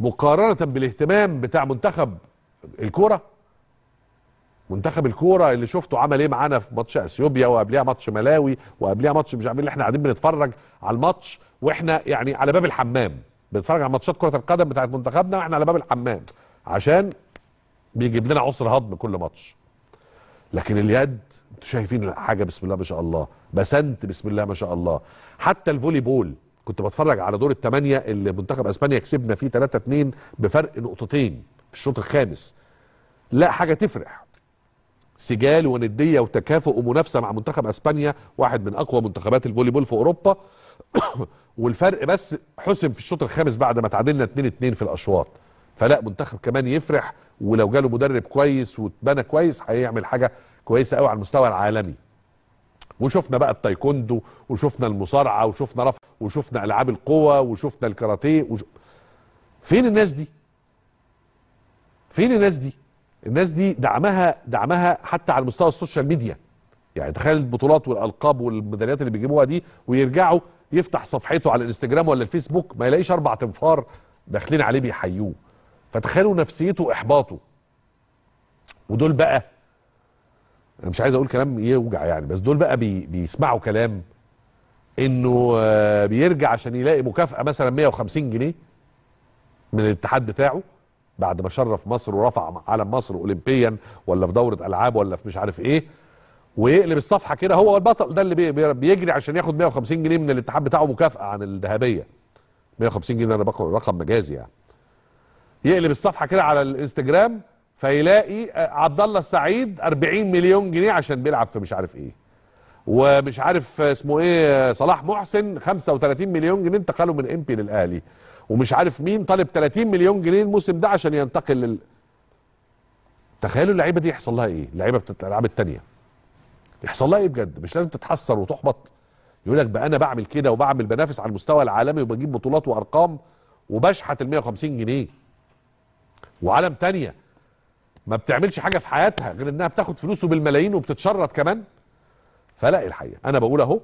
مقارنة بالاهتمام بتاع منتخب الكرة منتخب الكوره اللي شفته عمل ايه معانا في ماتش اثيوبيا وقبلها ماتش ملاوي وقبلها ماتش مش عارفين اللي احنا قاعدين بنتفرج على الماتش واحنا يعني على باب الحمام بنتفرج على ماتشات كره القدم بتاعت منتخبنا واحنا على باب الحمام عشان بيجيب لنا عسر هضم كل ماتش لكن اليد انتوا شايفين حاجه بسم الله ما شاء الله بسنت بسم الله ما شاء الله حتى الفولي بول كنت بتفرج على دور الثمانيه اللي منتخب اسبانيا كسبنا فيه 3 2 بفرق نقطتين في الشوط الخامس لا حاجه تفرح سجال ونديه وتكافؤ ومنافسه مع منتخب اسبانيا واحد من اقوى منتخبات الفولي بول في اوروبا <coughs> والفرق بس حسم في الشوط الخامس بعد ما تعادلنا 2 2 في الاشواط فلا منتخب كمان يفرح ولو جاله مدرب كويس واتبنى كويس هيعمل حاجه كويسه قوي على المستوى العالمي وشفنا بقى التايكوندو وشفنا المصارعه وشفنا رفع وشفنا العاب القوه وشفنا الكاراتيه وش... فين الناس دي فين الناس دي الناس دي دعمها دعمها حتى على مستوى السوشيال ميديا يعني تخيل البطولات والالقاب والميداليات اللي بيجيبوها دي ويرجعوا يفتح صفحته على الانستجرام ولا الفيسبوك ما يلاقيش اربع تنفار داخلين عليه بيحيوه فتخيلوا نفسيته واحباطه ودول بقى انا مش عايز اقول كلام يوجع يعني بس دول بقى بي بيسمعوا كلام انه آه، بيرجع عشان يلاقي مكافاه مثلا 150 جنيه من الاتحاد بتاعه بعد ما شرف مصر ورفع علم مصر اولمبيا ولا في دوره العاب ولا في مش عارف ايه ويقلب الصفحه كده هو البطل ده اللي بيجري عشان ياخد 150 جنيه من الاتحاد بتاعه مكافاه عن الذهبيه 150 جنيه انا رقم مجازي يعني يقلب الصفحه كده على الانستجرام فيلاقي آه، عبد الله السعيد 40 مليون جنيه عشان بيلعب في مش عارف ايه ومش عارف اسمه ايه صلاح محسن 35 مليون جنيه انتقلوا من امبي للاهلي ومش عارف مين طالب 30 مليون جنيه الموسم ده عشان ينتقل لل تخيلوا اللعيبه دي يحصل لها ايه اللعيبه بتاعت الالعاب الثانيه يحصل لها ايه بجد مش لازم تتحسر وتحبط يقول لك بقى انا بعمل كده وبعمل بنافس على المستوى العالمي وبجيب بطولات وارقام وبشحت ال 150 جنيه وعالم تانية ما بتعملش حاجه في حياتها غير انها بتاخد فلوسه بالملايين وبتتشرط كمان فلا الحقيقه انا بقول اهو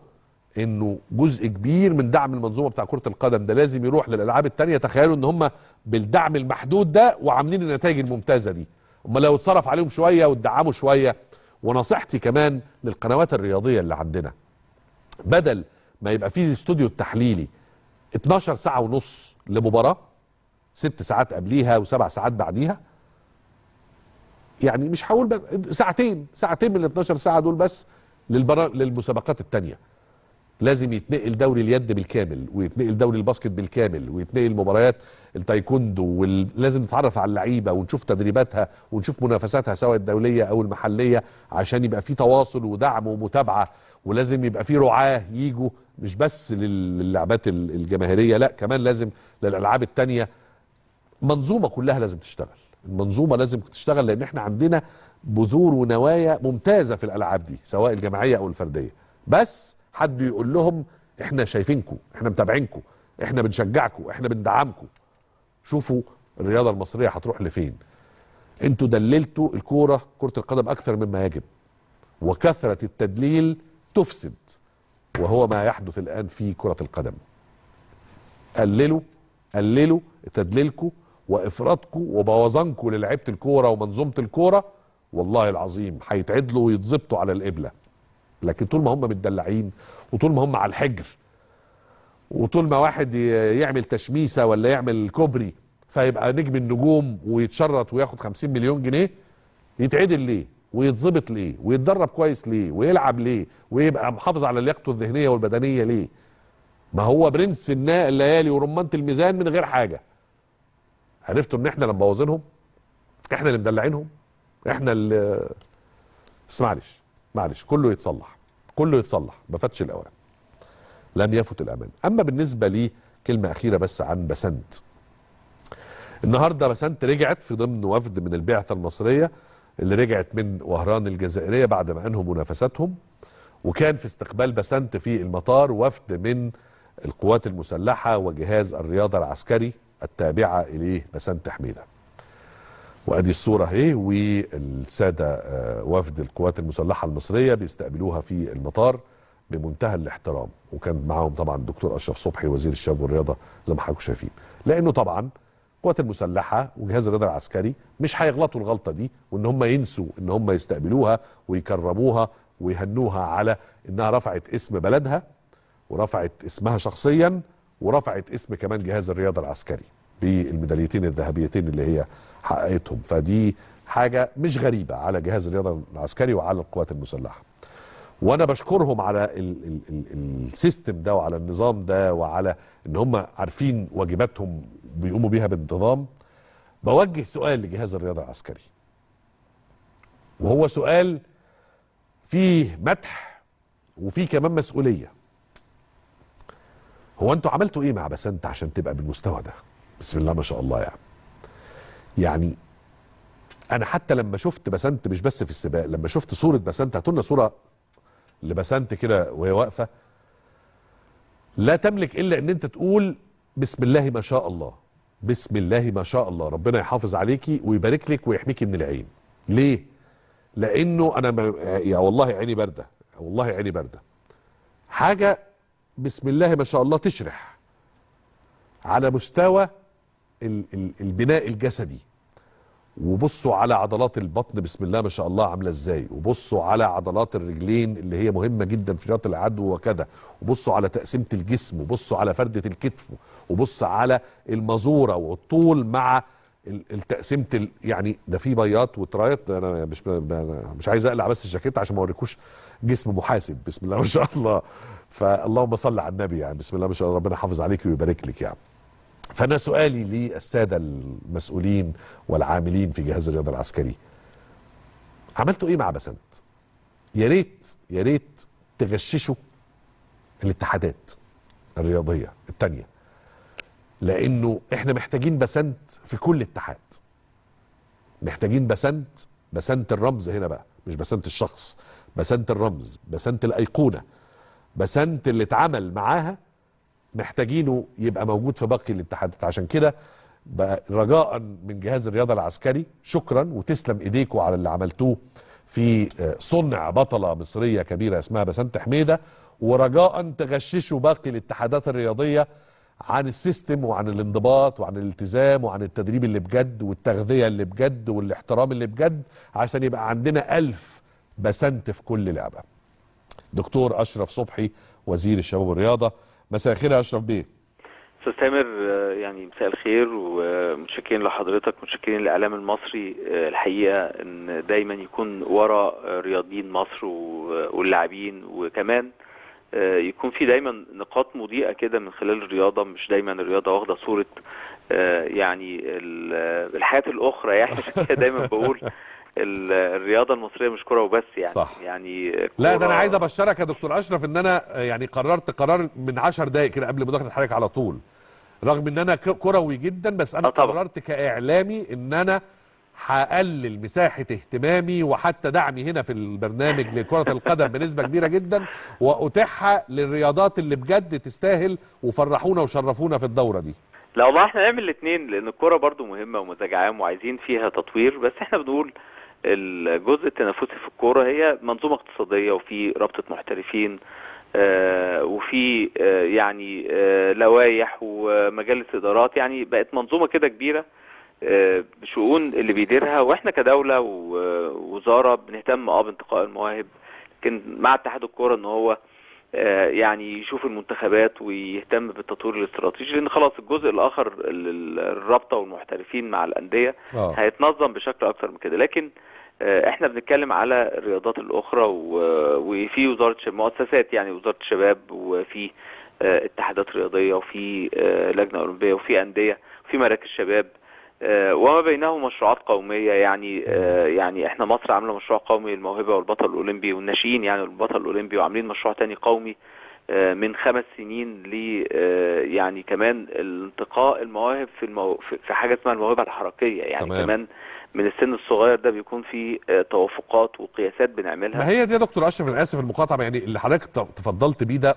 انه جزء كبير من دعم المنظومه بتاع كره القدم ده لازم يروح للالعاب الثانيه تخيلوا ان هم بالدعم المحدود ده وعاملين النتائج الممتازه دي امال لو اتصرف عليهم شويه وادعموا شويه ونصيحتي كمان للقنوات الرياضيه اللي عندنا بدل ما يبقى في الاستوديو التحليلي 12 ساعه ونص لمباراه ست ساعات قبليها وسبع ساعات بعديها يعني مش هقول ساعتين ساعتين من ال 12 ساعه دول بس للبرا... للمسابقات الثانيه لازم يتنقل دوري اليد بالكامل ويتنقل دوري الباسكت بالكامل ويتنقل مباريات التايكوندو ولازم نتعرف على اللعيبه ونشوف تدريباتها ونشوف منافساتها سواء الدوليه او المحليه عشان يبقى في تواصل ودعم ومتابعه ولازم يبقى في رعاه يجوا مش بس للعبات الجماهيريه لا كمان لازم للالعاب الثانيه منظومه كلها لازم تشتغل المنظومه لازم تشتغل لان احنا عندنا بذور ونوايا ممتازه في الالعاب دي سواء الجماعيه او الفرديه بس حد يقول لهم احنا شايفينكم احنا متابعينكم احنا بنشجعكم احنا بندعمكم شوفوا الرياضه المصريه هتروح لفين انتوا دللتوا الكوره كره القدم اكثر مما يجب وكثره التدليل تفسد وهو ما يحدث الان في كره القدم قللوا قللوا تدليلكم وافراطكم وبوظانكم للعيبه الكوره ومنظومه الكوره والله العظيم هيتعدلوا ويتظبطوا على القبله لكن طول ما هم متدلعين وطول ما هم على الحجر وطول ما واحد يعمل تشميسه ولا يعمل كوبري فيبقى نجم النجوم ويتشرط وياخد 50 مليون جنيه يتعدل ليه ويتظبط ليه ويتدرب كويس ليه ويلعب ليه ويبقى محافظ على لياقته الذهنيه والبدنيه ليه ما هو برنس الناء الليالي ورمانه الميزان من غير حاجه عرفتوا ان احنا اللي مبوظينهم احنا اللي مدلعينهم احنا اللي اسمعليش معلش كله يتصلح كله يتصلح ما فاتش الاوان لم يفت الامان اما بالنسبه لي كلمه اخيره بس عن بسنت النهارده بسنت رجعت في ضمن وفد من البعثه المصريه اللي رجعت من وهران الجزائريه بعد ما انهوا منافساتهم وكان في استقبال بسنت في المطار وفد من القوات المسلحه وجهاز الرياضه العسكري التابعه اليه بسنت حميده وادي الصوره اهي والساده آه، وفد القوات المسلحه المصريه بيستقبلوها في المطار بمنتهى الاحترام وكان معاهم طبعا الدكتور اشرف صبحي وزير الشباب والرياضه زي ما حضراتكم شايفين لانه طبعا القوات المسلحه وجهاز الرياضه العسكري مش هيغلطوا الغلطه دي وان هم ينسوا ان هم يستقبلوها ويكرموها ويهنوها على انها رفعت اسم بلدها ورفعت اسمها شخصيا ورفعت اسم كمان جهاز الرياضه العسكري بالميداليتين الذهبيتين اللي هي حققتهم فدي حاجه مش غريبه على جهاز الرياضه العسكري وعلى القوات المسلحه وانا بشكرهم على السيستم ده وعلى النظام ده وعلى ان هم عارفين واجباتهم بيقوموا بيها بانتظام بوجه سؤال لجهاز الرياضه العسكري وهو سؤال فيه مدح وفيه كمان مسؤوليه هو انتوا عملتوا ايه مع بسنت عشان تبقى بالمستوى ده بسم الله ما شاء الله يعني يعني انا حتى لما شفت بسنت مش بس في السباق لما شفت صوره بسنت هاتوا لنا صوره لبسنت كده وهي واقفه لا تملك الا ان انت تقول بسم الله ما شاء الله بسم الله ما شاء الله ربنا يحافظ عليكي ويبارك لك ويحميكي من العين ليه لانه انا ب... يا والله عيني بارده والله عيني بارده حاجه بسم الله ما شاء الله تشرح على مستوى البناء الجسدي وبصوا على عضلات البطن بسم الله ما شاء الله عامله ازاي وبصوا على عضلات الرجلين اللي هي مهمه جدا في رياضه العدو وكذا وبصوا على تقسيمه الجسم وبصوا على فرده الكتف وبص على المزوره والطول مع التقسيمه يعني ده في بياض وترايت انا مش أنا مش عايز اقلع بس الجاكيت عشان ما اوريكوش جسم محاسب بسم الله ما شاء الله فاللهم صل على النبي يعني بسم الله ما شاء الله ربنا يحافظ عليك ويبارك لك يعني فانا سؤالي للساده المسؤولين والعاملين في جهاز الرياضه العسكري عملتوا ايه مع بسنت يا ريت يا ريت تغششوا الاتحادات الرياضيه الثانيه لانه احنا محتاجين بسنت في كل اتحاد محتاجين بسنت بسنت الرمز هنا بقى مش بسنت الشخص بسنت الرمز بسنت الايقونه بسنت اللي اتعمل معاها محتاجينه يبقى موجود في باقي الاتحادات عشان كده رجاء من جهاز الرياضه العسكري شكرا وتسلم ايديكم على اللي عملتوه في آه، صنع بطله مصريه كبيره اسمها بسنت حميده ورجاء تغششوا باقي الاتحادات الرياضيه عن السيستم وعن الانضباط وعن الالتزام وعن التدريب اللي بجد والتغذيه اللي بجد والاحترام اللي بجد عشان يبقى عندنا ألف بسنت في كل لعبه. دكتور اشرف صبحي وزير الشباب والرياضه مساء الخير يا اشرف بيه استاذ تامر آه، يعني مساء الخير ومتشكرين لحضرتك متشكرين للاعلام المصري آه، الحقيقه ان دايما يكون ورا آه، رياضيين مصر واللاعبين وكمان يكون في دايما نقاط مضيئه كده من خلال الرياضه مش دايما الرياضه واخده صوره يعني الحياه الاخرى يعني <laughs> دايما بقول الرياضه المصريه مش كوره وبس يعني صح. يعني لا ده انا عايز ابشرك يا دكتور اشرف ان انا يعني قررت قرار من 10 دقائق كده قبل مداخله حضرتك على طول رغم ان انا كروي جدا بس انا أه قررت كاعلامي ان انا هقلل مساحه اهتمامي وحتى دعمي هنا في البرنامج لكره القدم بنسبه كبيره جدا واتيحها للرياضات اللي بجد تستاهل وفرحونا وشرفونا في الدوره دي لا والله احنا نعمل الاثنين لان الكوره برضو مهمه ومزاج عام وعايزين فيها تطوير بس احنا بنقول الجزء التنافسي في الكوره هي منظومه اقتصاديه وفي رابطه محترفين آه، وفي آه، يعني آه، لوائح ومجالس ادارات يعني بقت منظومه كده كبيره بشؤون اللي بيديرها واحنا كدوله ووزاره بنهتم اه بانتقاء المواهب لكن مع اتحاد الكوره ان هو آه، يعني يشوف المنتخبات ويهتم بالتطوير الاستراتيجي لان خلاص الجزء الاخر الرابطه والمحترفين مع الانديه أوه. هيتنظم بشكل اكثر من كده لكن آه، احنا بنتكلم على الرياضات الاخرى وفي وزاره مؤسسات يعني وزاره الشباب وفي آه، اتحادات رياضيه وفي لجنه اولمبيه وفي انديه وفي مراكز شباب آه، وما بينه مشروعات قوميه يعني آه، يعني احنا مصر عامله مشروع قومي للموهبه والبطل الاولمبي والناشئين يعني البطل الاولمبي وعاملين مشروع تاني قومي آه، من خمس سنين ل يعني كمان التقاء المواهب في المو... في حاجه اسمها الموهبه الحركيه يعني تمام. كمان من السن الصغير ده بيكون في توافقات وقياسات بنعملها ما هي دي يا دكتور اشرف انا اسف المقاطعه يعني اللي حضرتك تفضلت بيه ده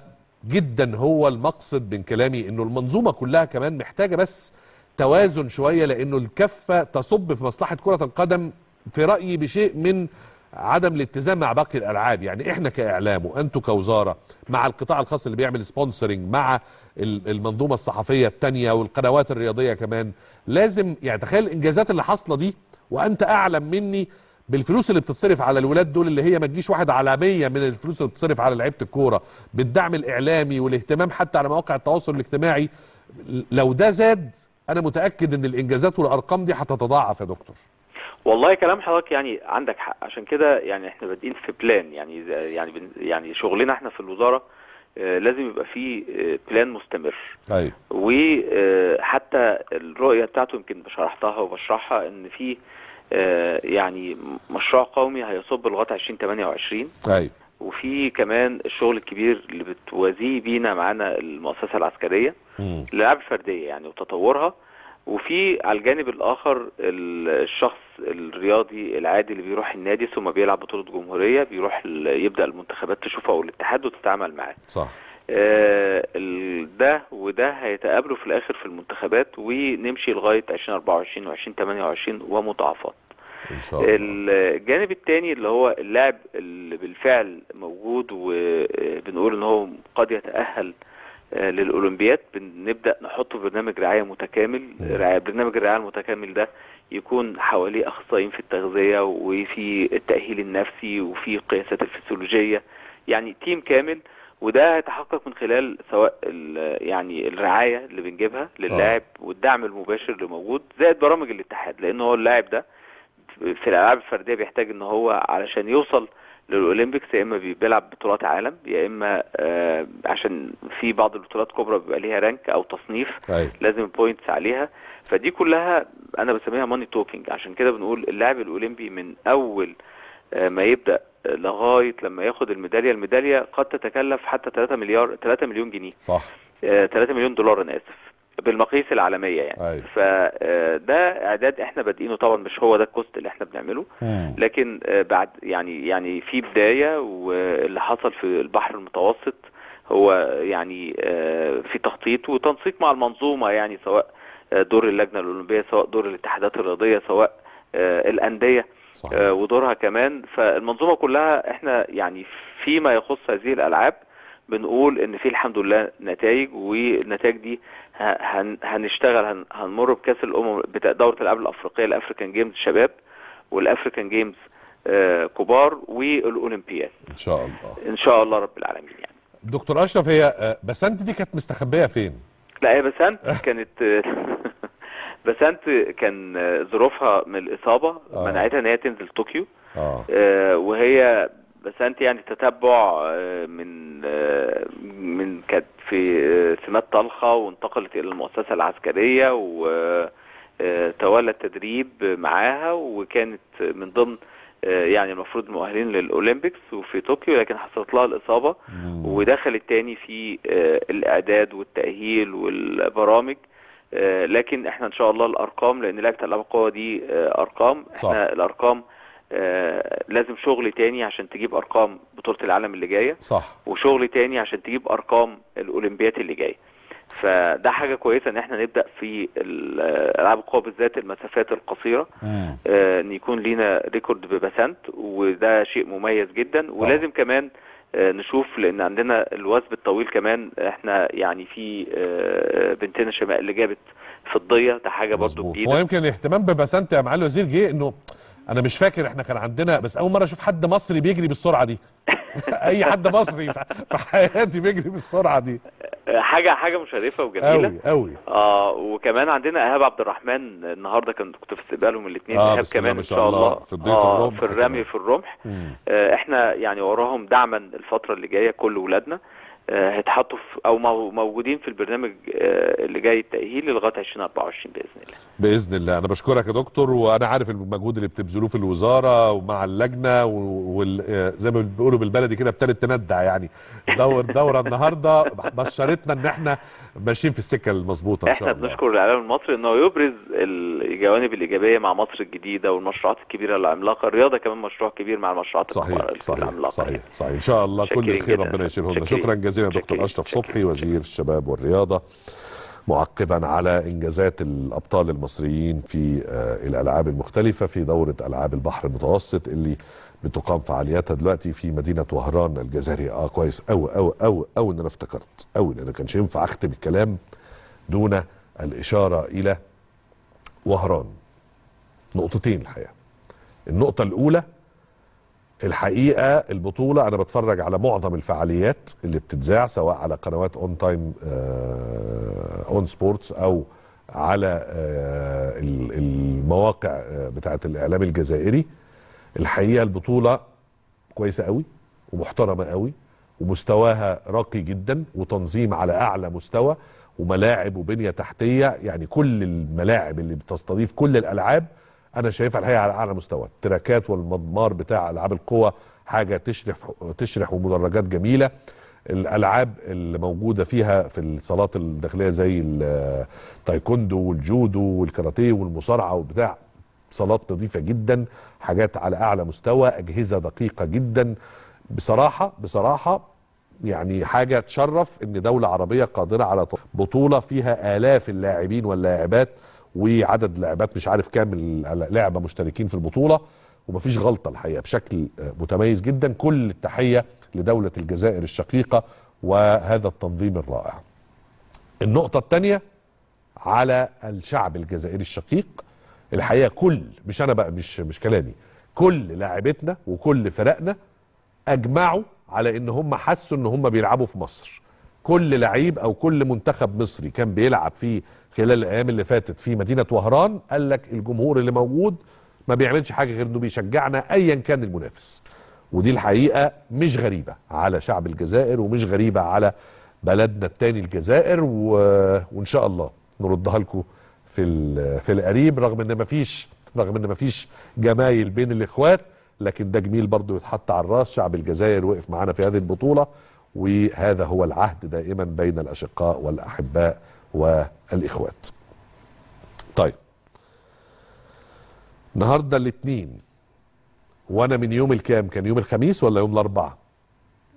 جدا هو المقصد من كلامي انه المنظومه كلها كمان محتاجه بس توازن شويه لانه الكفه تصب في مصلحه كره القدم في رايي بشيء من عدم الاتزان مع باقي الالعاب يعني احنا كاعلام وانتم كوزاره مع القطاع الخاص اللي بيعمل سبونسرنج مع المنظومه الصحفيه الثانيه والقنوات الرياضيه كمان لازم يعني تخيل الانجازات اللي حاصله دي وانت اعلم مني بالفلوس اللي بتتصرف على الولاد دول اللي هي ما تجيش واحد على 100 من الفلوس اللي بتتصرف على لعيبه الكوره بالدعم الاعلامي والاهتمام حتى على مواقع التواصل الاجتماعي لو ده زاد انا متاكد ان الانجازات والارقام دي هتتضاعف يا دكتور والله كلام حضرتك يعني عندك حق عشان كده يعني احنا بادئين في بلان يعني يعني يعني شغلنا احنا في الوزاره آه، لازم يبقى في بلان آه، مستمر ايوه وحتى آه، الرؤيه بتاعته يمكن شرحتها وبشرحها ان في يعني مشروع قومي هيصب لغايه 2028 ايوه وفي كمان الشغل الكبير اللي بتوازيه بينا معانا المؤسسه العسكريه لألعاب فردية يعني وتطورها وفي على الجانب الآخر الشخص الرياضي العادي اللي بيروح النادي ثم بيلعب بطولة جمهورية بيروح يبدأ المنتخبات تشوفه أو الاتحاد وتتعامل معاه صح آه ده وده هيتقابلوا في الآخر في المنتخبات ونمشي لغاية 2024 و 2028 ومضاعفات الجانب الثاني اللي هو اللاعب اللي بالفعل موجود وبنقول ان هو قد يتاهل آه، للاولمبياد بنبدا نحطه في برنامج رعايه متكامل برنامج الرعايه المتكامل ده يكون حواليه اخصائيين في التغذيه وفي التاهيل النفسي وفي قياسات الفسيولوجيه يعني تيم كامل وده هيتحقق من خلال سواء يعني الرعايه اللي بنجيبها للاعب آه. والدعم المباشر اللي موجود زائد برامج الاتحاد لان هو اللاعب ده في الالعاب الفرديه بيحتاج ان هو علشان يوصل للاولمبيكس يا اما بيلعب بطولات عالم يا اما آه عشان في بعض البطولات كبرى بيبقى ليها رانك او تصنيف أي. أيوه. لازم بوينتس عليها فدي كلها انا بسميها ماني توكينج عشان كده بنقول اللاعب الاولمبي من اول آه ما يبدا لغايه لما ياخد الميداليه الميداليه قد تتكلف حتى 3 مليار 3 مليون جنيه صح آه 3 مليون دولار انا اسف بالمقاييس العالميه يعني أيوة. فده آه، اعداد احنا بادئينه طبعا مش هو ده الكوست اللي احنا بنعمله مم. لكن آه، بعد يعني يعني في بدايه واللي حصل في البحر المتوسط هو يعني آه، في تخطيط وتنسيق مع المنظومه يعني سواء دور اللجنه الاولمبيه سواء دور الاتحادات الرياضيه سواء الانديه صحيح. ودورها كمان فالمنظومه كلها احنا يعني فيما يخص هذه الالعاب بنقول ان في الحمد لله نتائج والنتائج دي هن هنشتغل هن هنمر بكاس الامم دوره الالعاب الافريقيه الافريكان جيمز شباب والافريكان جيمز آه، كبار والاولمبياد ان شاء الله ان شاء الله رب العالمين يعني دكتور اشرف هي آه، بسنت دي كانت مستخبيه فين لا هي بسنت كانت <laughs> بسنت كان ظروفها من الاصابه آه. منعتها ان هي تنزل طوكيو آه. وهي بس انت يعني تتبع آه، من آه، من كانت في آه، سمات طلخه وانتقلت الى المؤسسه العسكريه وتولى التدريب معاها وكانت من ضمن يعني المفروض مؤهلين للاولمبيكس وفي طوكيو لكن حصلت لها الاصابه ودخلت تاني في الاعداد والتاهيل والبرامج لكن احنا ان شاء الله الارقام لان لعبه العاب القوه دي ارقام احنا صح. الارقام آه، لازم شغل تاني عشان تجيب ارقام بطوله العالم اللي جايه صح وشغل تاني عشان تجيب ارقام الاولمبيات اللي جايه فده حاجه كويسه ان احنا نبدا في العاب القوى بالذات المسافات القصيره آه ان يكون لينا ريكورد ببسنت وده شيء مميز جدا ولازم كمان آه نشوف لان عندنا الوثب الطويل كمان احنا يعني في آه بنتنا شماء اللي جابت فضيه ده حاجه برضو جديده ويمكن الاهتمام ببسنت يا معالي الوزير جه انه انا مش فاكر احنا كان عندنا بس اول مره اشوف حد مصري بيجري بالسرعه دي <laughs> اي حد مصري في حياتي بيجري بالسرعه دي حاجه حاجه مشرفه وجميله قوي قوي اه وكمان عندنا ايهاب عبد الرحمن النهارده كنت كنت في استقبالهم الاثنين آه ايهاب كمان ان شاء الله, الله في آه الرمح في الرمي في الرمح آه احنا يعني وراهم دعما الفتره اللي جايه كل ولادنا آه، هيتحطوا او موجودين في البرنامج آه، اللي جاي التاهيل لغايه 2024 باذن الله. باذن الله انا بشكرك يا دكتور وانا عارف المجهود اللي بتبذلوه في الوزاره ومع اللجنه وزي آه، ما بيقولوا بالبلدي كده ابتدت تندع يعني دور دوره النهارده بشرتنا ان احنا ماشيين في السكه المظبوطه ان شاء الله. احنا بنشكر الاعلام المصري انه يبرز الجوانب الايجابيه مع مصر الجديده والمشروعات الكبيره العملاقه الرياضه كمان مشروع كبير مع المشروعات صحيح العملاقه صحيح صحيح صحيح ان شاء الله كل الخير ربنا يشيلهم شكرا جزيلا جزيلا دكتور اشرف صبحي وزير الشباب والرياضه معقبا على انجازات الابطال المصريين في آه، الالعاب المختلفه في دوره العاب البحر المتوسط اللي بتقام فعالياتها دلوقتي في مدينه وهران الجزائريه اه كويس او او او او ان انا افتكرت او ان انا كانش ينفع اختم الكلام دون الاشاره الى وهران نقطتين الحقيقه النقطه الاولى الحقيقه البطوله انا بتفرج على معظم الفعاليات اللي بتتذاع سواء على قنوات اون تايم اون سبورتس او على آه، المواقع آه، بتاعه الاعلام الجزائري الحقيقه البطوله كويسه قوي ومحترمه قوي ومستواها راقي جدا وتنظيم على اعلى مستوى وملاعب وبنيه تحتيه يعني كل الملاعب اللي بتستضيف كل الالعاب انا شايفها الحقيقه على اعلى مستوى التراكات والمضمار بتاع العاب القوى حاجه تشرح تشرح ومدرجات جميله الالعاب اللي موجوده فيها في الصالات الداخليه زي التايكوندو والجودو والكاراتيه والمصارعه وبتاع صالات نظيفه جدا حاجات على اعلى مستوى اجهزه دقيقه جدا بصراحه بصراحه يعني حاجه تشرف ان دوله عربيه قادره على بطوله فيها الاف اللاعبين واللاعبات وعدد لاعبات مش عارف كام لعبه مشتركين في البطوله ومفيش غلطه الحقيقه بشكل متميز جدا كل التحيه لدوله الجزائر الشقيقه وهذا التنظيم الرائع. النقطه الثانيه على الشعب الجزائري الشقيق الحقيقه كل مش انا بقى مش مش كلامي كل لاعبتنا وكل فرقنا اجمعوا على ان هم حسوا ان هم بيلعبوا في مصر كل لعيب او كل منتخب مصري كان بيلعب في خلال الايام اللي فاتت في مدينه وهران قال لك الجمهور اللي موجود ما بيعملش حاجه غير انه بيشجعنا ايا كان المنافس ودي الحقيقه مش غريبه على شعب الجزائر ومش غريبه على بلدنا التاني الجزائر و... وان شاء الله نردها لكم في ال... في القريب رغم ان مفيش رغم ان مفيش جمايل بين الاخوات لكن ده جميل برضه يتحط على الراس شعب الجزائر وقف معانا في هذه البطوله وهذا هو العهد دائما بين الأشقاء والأحباء والإخوات طيب النهاردة الاثنين وانا من يوم الكام كان يوم الخميس ولا يوم الاربعاء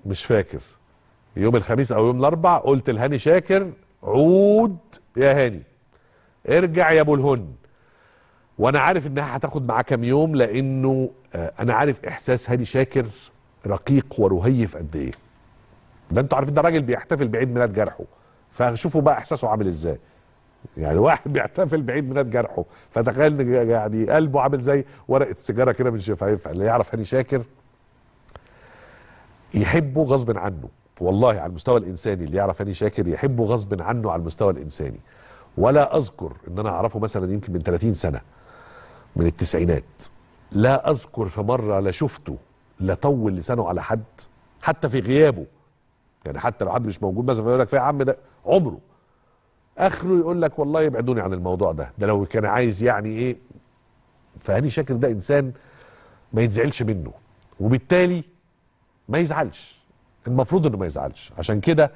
مش فاكر يوم الخميس او يوم الاربعاء قلت لهاني شاكر عود يا هاني ارجع يا ابو الهن وانا عارف انها هتاخد معاه كام يوم لانه آه، انا عارف احساس هاني شاكر رقيق ورهيف قد ايه ده انتوا عارفين ده راجل بيحتفل بعيد ميلاد جرحه فشوفوا بقى احساسه عامل ازاي يعني واحد <laughs> بيحتفل بعيد ميلاد جرحه فتخيل يعني قلبه عامل زي ورقه سيجاره كده مش شفايفها اللي يعرف هاني شاكر يحبه غصب عنه والله على المستوى الانساني اللي يعرف هاني شاكر يحبه غصب عنه على المستوى الانساني ولا اذكر ان انا اعرفه مثلا يمكن من 30 سنه من التسعينات لا اذكر في مره لا شفته لا طول لسانه على حد حتى في غيابه يعني حتى لو حد مش موجود مثلا يقول لك في يا عم ده عمره اخره يقول لك والله ابعدوني عن الموضوع ده ده لو كان عايز يعني ايه فهاني شاكر ده انسان ما يتزعلش منه وبالتالي ما يزعلش المفروض انه ما يزعلش عشان كده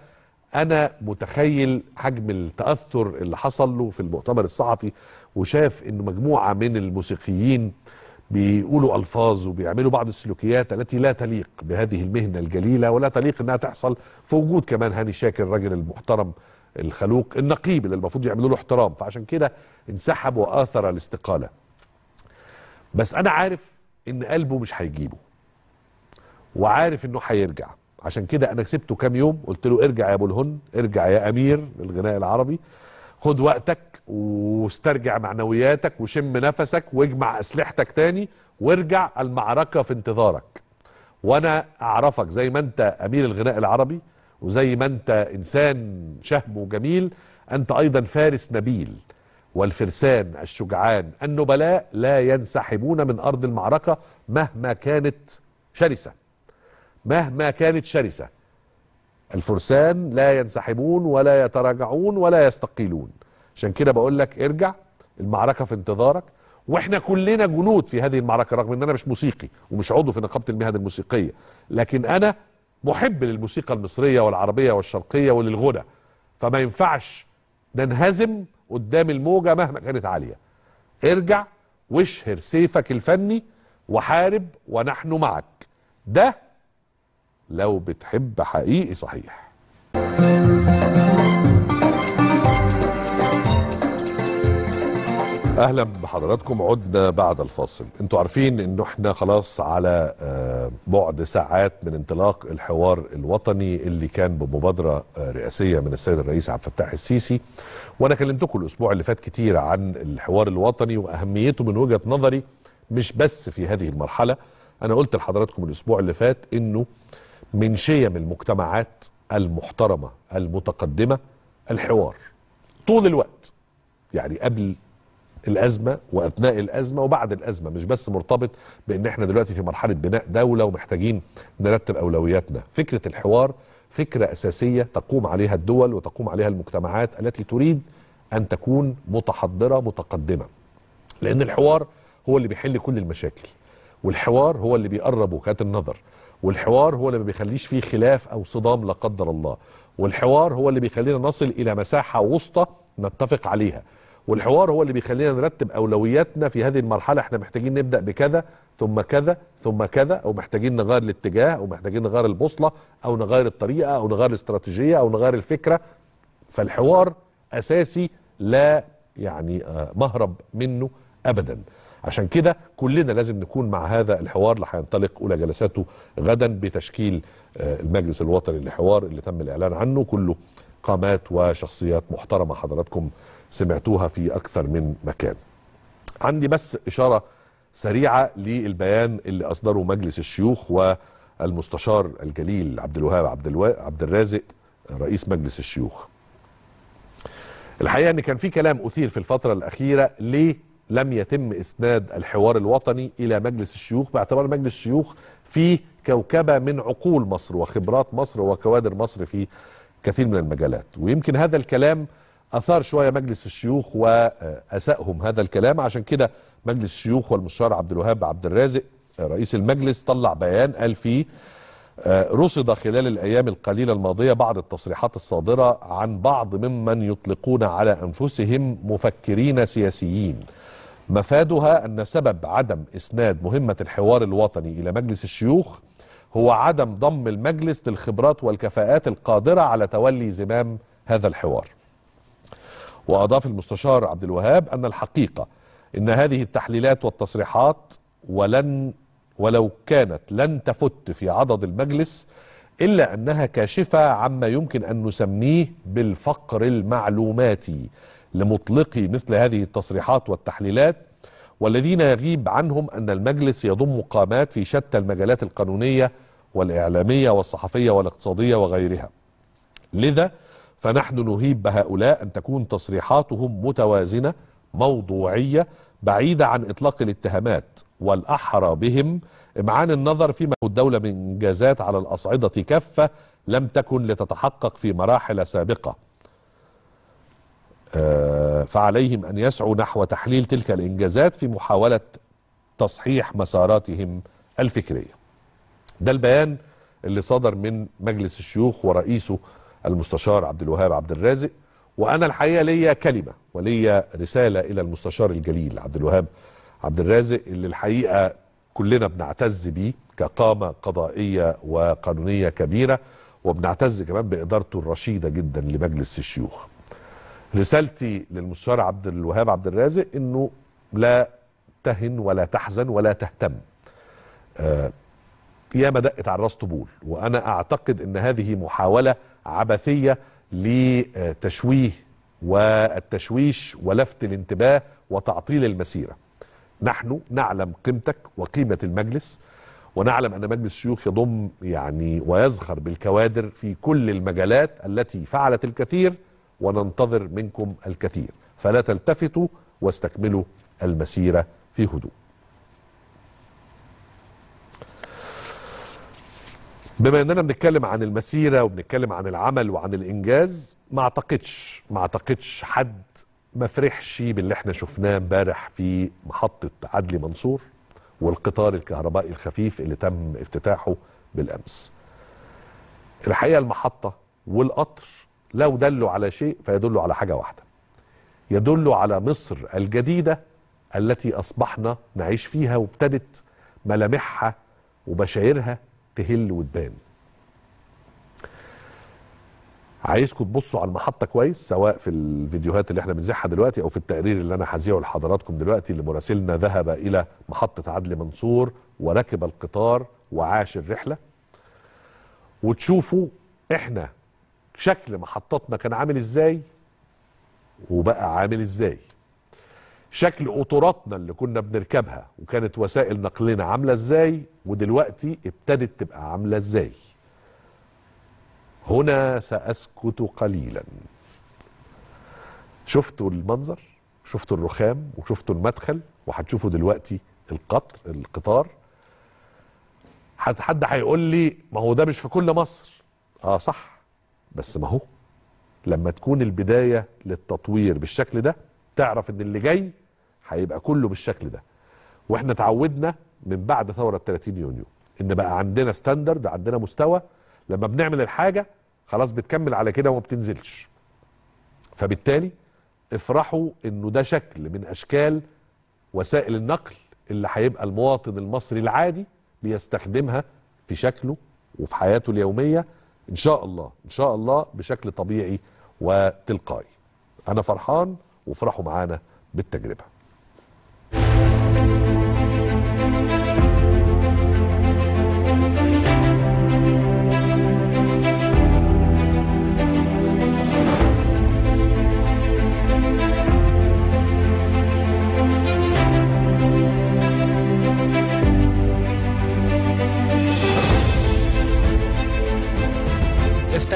انا متخيل حجم التاثر اللي حصل له في المؤتمر الصحفي وشاف انه مجموعه من الموسيقيين بيقولوا الفاظ وبيعملوا بعض السلوكيات التي لا تليق بهذه المهنه الجليله ولا تليق انها تحصل في وجود كمان هاني شاكر الراجل المحترم الخلوق النقيب اللي المفروض يعملوا له احترام فعشان كده انسحب واثر الاستقاله. بس انا عارف ان قلبه مش هيجيبه. وعارف انه هيرجع عشان كده انا سبته كام يوم قلت له ارجع يا ابو الهن ارجع يا امير للغناء العربي خد وقتك واسترجع معنوياتك وشم نفسك واجمع اسلحتك تاني وارجع المعركه في انتظارك وانا اعرفك زي ما انت امير الغناء العربي وزي ما انت انسان شهم وجميل انت ايضا فارس نبيل والفرسان الشجعان النبلاء لا ينسحبون من ارض المعركه مهما كانت شرسه مهما كانت شرسه الفرسان لا ينسحبون ولا يتراجعون ولا يستقيلون عشان كده بقول لك ارجع المعركه في انتظارك واحنا كلنا جنود في هذه المعركه رغم ان انا مش موسيقي ومش عضو في نقابه المهن الموسيقيه لكن انا محب للموسيقى المصريه والعربيه والشرقيه وللغنى فما ينفعش ننهزم قدام الموجه مهما كانت عاليه ارجع واشهر سيفك الفني وحارب ونحن معك ده لو بتحب حقيقي صحيح اهلا بحضراتكم عدنا بعد الفاصل انتوا عارفين ان احنا خلاص على آه، بعد ساعات من انطلاق الحوار الوطني اللي كان بمبادره آه، رئاسيه من السيد الرئيس عبد الفتاح السيسي وانا كلمتكم الاسبوع اللي فات كتير عن الحوار الوطني واهميته من وجهه نظري مش بس في هذه المرحله انا قلت لحضراتكم الاسبوع اللي فات انه من شيم المجتمعات المحترمة المتقدمة الحوار طول الوقت يعني قبل الأزمة وأثناء الأزمة وبعد الأزمة مش بس مرتبط بأن احنا دلوقتي في مرحلة بناء دولة ومحتاجين نرتب أولوياتنا فكرة الحوار فكرة أساسية تقوم عليها الدول وتقوم عليها المجتمعات التي تريد أن تكون متحضرة متقدمة لأن الحوار هو اللي بيحل كل المشاكل والحوار هو اللي بيقرب وجهات النظر والحوار هو اللي ما بيخليش فيه خلاف او صدام لا قدر الله والحوار هو اللي بيخلينا نصل الى مساحه وسطى نتفق عليها والحوار هو اللي بيخلينا نرتب اولوياتنا في هذه المرحله احنا محتاجين نبدا بكذا ثم كذا ثم كذا او محتاجين نغير الاتجاه او محتاجين نغير البوصله او نغير الطريقه او نغير الاستراتيجيه او نغير الفكره فالحوار اساسي لا يعني آه، مهرب منه ابدا عشان كده كلنا لازم نكون مع هذا الحوار اللي هينطلق اولى جلساته غدا بتشكيل آه، المجلس الوطني للحوار اللي تم الاعلان عنه كله قامات وشخصيات محترمه حضراتكم سمعتوها في اكثر من مكان. عندي بس اشاره سريعه للبيان اللي اصدره مجلس الشيوخ والمستشار الجليل عبد الوهاب عبد عبد الرازق رئيس مجلس الشيوخ. الحقيقه ان كان في كلام اثير في الفتره الاخيره ليه لم يتم اسناد الحوار الوطني الى مجلس الشيوخ باعتبار مجلس الشيوخ فيه كوكبه من عقول مصر وخبرات مصر وكوادر مصر في كثير من المجالات ويمكن هذا الكلام اثار شويه مجلس الشيوخ واساهم هذا الكلام عشان كده مجلس الشيوخ والمشار عبد الوهاب عبد الرازق رئيس المجلس طلع بيان قال فيه آه، رصد خلال الايام القليله الماضيه بعض التصريحات الصادره عن بعض ممن يطلقون على انفسهم مفكرين سياسيين مفادها أن سبب عدم إسناد مهمة الحوار الوطني إلى مجلس الشيوخ هو عدم ضم المجلس للخبرات والكفاءات القادرة على تولي زمام هذا الحوار وأضاف المستشار عبد الوهاب أن الحقيقة أن هذه التحليلات والتصريحات ولن ولو كانت لن تفت في عضد المجلس إلا أنها كاشفة عما يمكن أن نسميه بالفقر المعلوماتي لمطلقي مثل هذه التصريحات والتحليلات والذين يغيب عنهم أن المجلس يضم قامات في شتى المجالات القانونية والإعلامية والصحفية والاقتصادية وغيرها لذا فنحن نهيب بهؤلاء أن تكون تصريحاتهم متوازنة موضوعية بعيدة عن إطلاق الاتهامات والأحرى بهم إمعان النظر فيما الدولة من إنجازات على الأصعدة كافة لم تكن لتتحقق في مراحل سابقة آه، فعليهم أن يسعوا نحو تحليل تلك الإنجازات في محاولة تصحيح مساراتهم الفكرية ده البيان اللي صدر من مجلس الشيوخ ورئيسه المستشار عبد الوهاب عبد الرازق وأنا الحقيقة ليا كلمة وليا رسالة إلى المستشار الجليل عبد الوهاب عبد الرازق اللي الحقيقة كلنا بنعتز بيه كقامة قضائية وقانونية كبيرة وبنعتز كمان بإدارته الرشيدة جدا لمجلس الشيوخ رسالتي للمستشار عبد الوهاب عبد الرازق انه لا تهن ولا تحزن ولا تهتم آه ياما دقت على الراس طبول وانا اعتقد ان هذه محاوله عبثيه لتشويه والتشويش ولفت الانتباه وتعطيل المسيره نحن نعلم قيمتك وقيمه المجلس ونعلم ان مجلس الشيوخ يضم يعني ويزخر بالكوادر في كل المجالات التي فعلت الكثير وننتظر منكم الكثير فلا تلتفتوا واستكملوا المسيرة في هدوء بما اننا بنتكلم عن المسيره وبنتكلم عن العمل وعن الانجاز ما اعتقدش ما اعتقدش حد ما فرحش باللي احنا شفناه امبارح في محطه عدلي منصور والقطار الكهربائي الخفيف اللي تم افتتاحه بالامس الحقيقه المحطه والقطر لو دلوا على شيء فيدلوا على حاجة واحدة يدلوا على مصر الجديدة التي أصبحنا نعيش فيها وابتدت ملامحها وبشايرها تهل وتبان عايزكم تبصوا على المحطة كويس سواء في الفيديوهات اللي احنا بنزحها دلوقتي او في التقرير اللي انا هذيعه لحضراتكم دلوقتي اللي مراسلنا ذهب الى محطة عدلي منصور وركب القطار وعاش الرحلة وتشوفوا احنا شكل محطاتنا كان عامل ازاي وبقى عامل ازاي شكل قطوراتنا اللي كنا بنركبها وكانت وسائل نقلنا عامله ازاي ودلوقتي ابتدت تبقى عامله ازاي هنا ساسكت قليلا شفتوا المنظر شفتوا الرخام وشفتوا المدخل وهتشوفوا دلوقتي القطر القطار حد هيقول لي ما هو ده مش في كل مصر اه صح بس ما هو لما تكون البداية للتطوير بالشكل ده تعرف ان اللي جاي هيبقى كله بالشكل ده واحنا تعودنا من بعد ثورة 30 يونيو ان بقى عندنا ستاندرد عندنا مستوى لما بنعمل الحاجة خلاص بتكمل على كده وما بتنزلش فبالتالي افرحوا انه ده شكل من اشكال وسائل النقل اللي هيبقى المواطن المصري العادي بيستخدمها في شكله وفي حياته اليوميه ان شاء الله ان شاء الله بشكل طبيعي وتلقائي انا فرحان وفرحوا معانا بالتجربه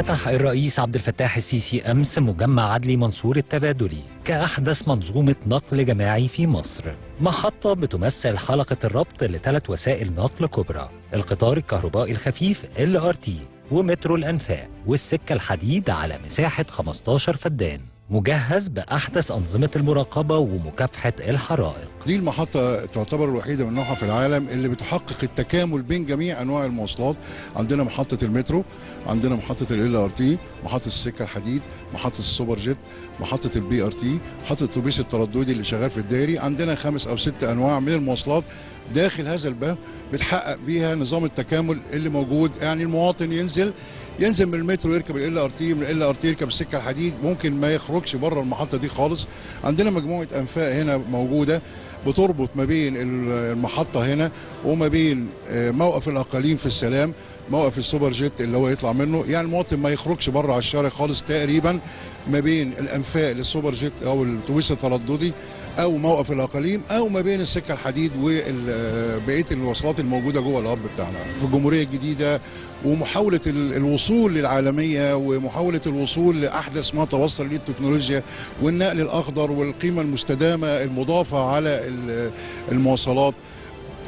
افتتح الرئيس عبد الفتاح السيسي أمس مجمع عدلي منصور التبادلي كأحدث منظومة نقل جماعي في مصر محطة بتمثل حلقة الربط لثلاث وسائل نقل كبرى القطار الكهربائي الخفيف ال ار تي ومترو الأنفاق والسكة الحديد على مساحة 15 فدان مجهز بأحدث أنظمة المراقبة ومكافحة الحرائق دي المحطة تعتبر الوحيدة من نوعها في العالم اللي بتحقق التكامل بين جميع أنواع المواصلات عندنا محطة المترو عندنا محطة ال ار تي محطة السكة الحديد محطة السوبر جيت محطة البي ار تي محطة التوبيس الترددي اللي شغال في الدائري عندنا خمس أو ست أنواع من المواصلات داخل هذا الباب بتحقق بيها نظام التكامل اللي موجود يعني المواطن ينزل ينزل من المترو يركب ال ار تي من ال ار تي يركب السكه الحديد ممكن ما يخرجش بره المحطه دي خالص عندنا مجموعه انفاق هنا موجوده بتربط ما بين المحطه هنا وما بين آه، موقف الاقاليم في السلام موقف السوبر جيت اللي هو يطلع منه يعني المواطن ما يخرجش بره على الشارع خالص تقريبا ما بين الانفاق للسوبر جيت او الاتوبيس الترددي او موقف الاقاليم او ما بين السكه الحديد وبقيه الوصلات الموجوده جوه الهب بتاعنا في الجمهوريه الجديده ومحاوله الوصول للعالميه ومحاوله الوصول لاحدث ما توصل ليه التكنولوجيا والنقل الاخضر والقيمه المستدامه المضافه على المواصلات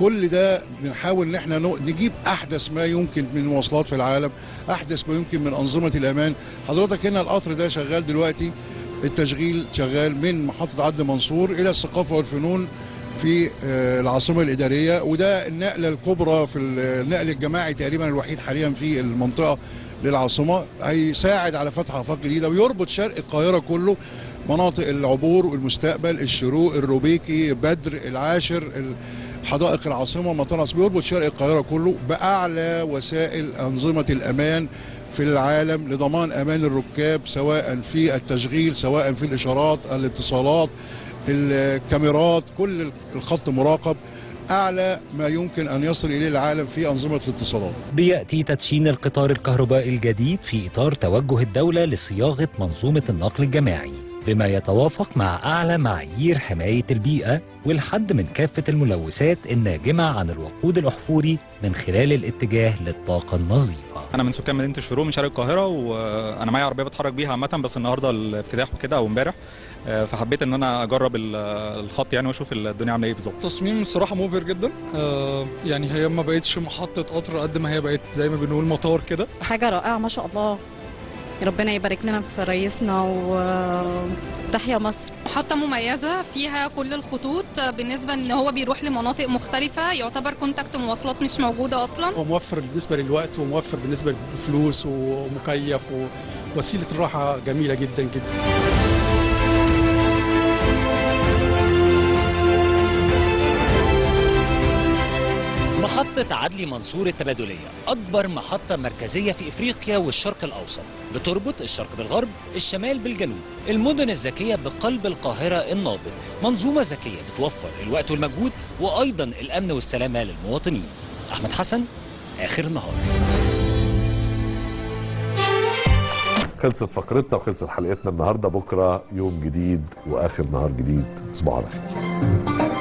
كل ده بنحاول ان احنا نجيب احدث ما يمكن من مواصلات في العالم احدث ما يمكن من انظمه الامان حضرتك هنا القطر ده شغال دلوقتي التشغيل شغال من محطة عد منصور إلى الثقافة والفنون في آه، العاصمة الإدارية وده النقلة الكبرى في النقل الجماعي تقريبا الوحيد حاليا في المنطقة للعاصمة هيساعد على فتح آفاق جديدة ويربط شرق القاهرة كله مناطق العبور والمستقبل الشروق الروبيكي بدر العاشر حدائق العاصمة مطار بيربط شرق القاهرة كله بأعلى وسائل أنظمة الأمان في العالم لضمان امان الركاب سواء في التشغيل سواء في الاشارات الاتصالات الكاميرات كل الخط مراقب اعلى ما يمكن ان يصل اليه العالم في انظمه الاتصالات. بياتي تدشين القطار الكهربائي الجديد في اطار توجه الدوله لصياغه منظومه النقل الجماعي. بما يتوافق مع أعلى معايير حماية البيئة والحد من كافة الملوثات الناجمة عن الوقود الأحفوري من خلال الاتجاه للطاقة النظيفة أنا من سكان مدينة الشروق من شارع القاهرة وأنا معايا عربية بتحرك بيها عامة بس النهاردة الافتتاح وكده أو امبارح آه، فحبيت ان انا اجرب الخط يعني واشوف الدنيا عامله ايه بالظبط التصميم الصراحه مبهر جدا آه، يعني هي ما بقتش محطه قطر قد ما هي بقت زي ما بنقول مطار كده حاجه رائعه ما شاء الله ربنا يبارك لنا في رئيسنا وتحيا مصر محطة مميزة فيها كل الخطوط بالنسبة ان هو بيروح لمناطق مختلفة يعتبر كونتاكت مواصلات مش موجودة اصلا هو موفر بالنسبة للوقت وموفر بالنسبة للفلوس ومكيف ووسيلة الراحة جميلة جدا جدا محطة عدلي منصور التبادلية أكبر محطة مركزية في إفريقيا والشرق الأوسط بتربط الشرق بالغرب الشمال بالجنوب المدن الذكية بقلب القاهرة النابض منظومة ذكية بتوفر الوقت والمجهود وأيضا الأمن والسلامة للمواطنين أحمد حسن آخر النهار خلصت فقرتنا وخلصت حلقتنا النهارده بكره يوم جديد واخر نهار جديد تصبحوا على خير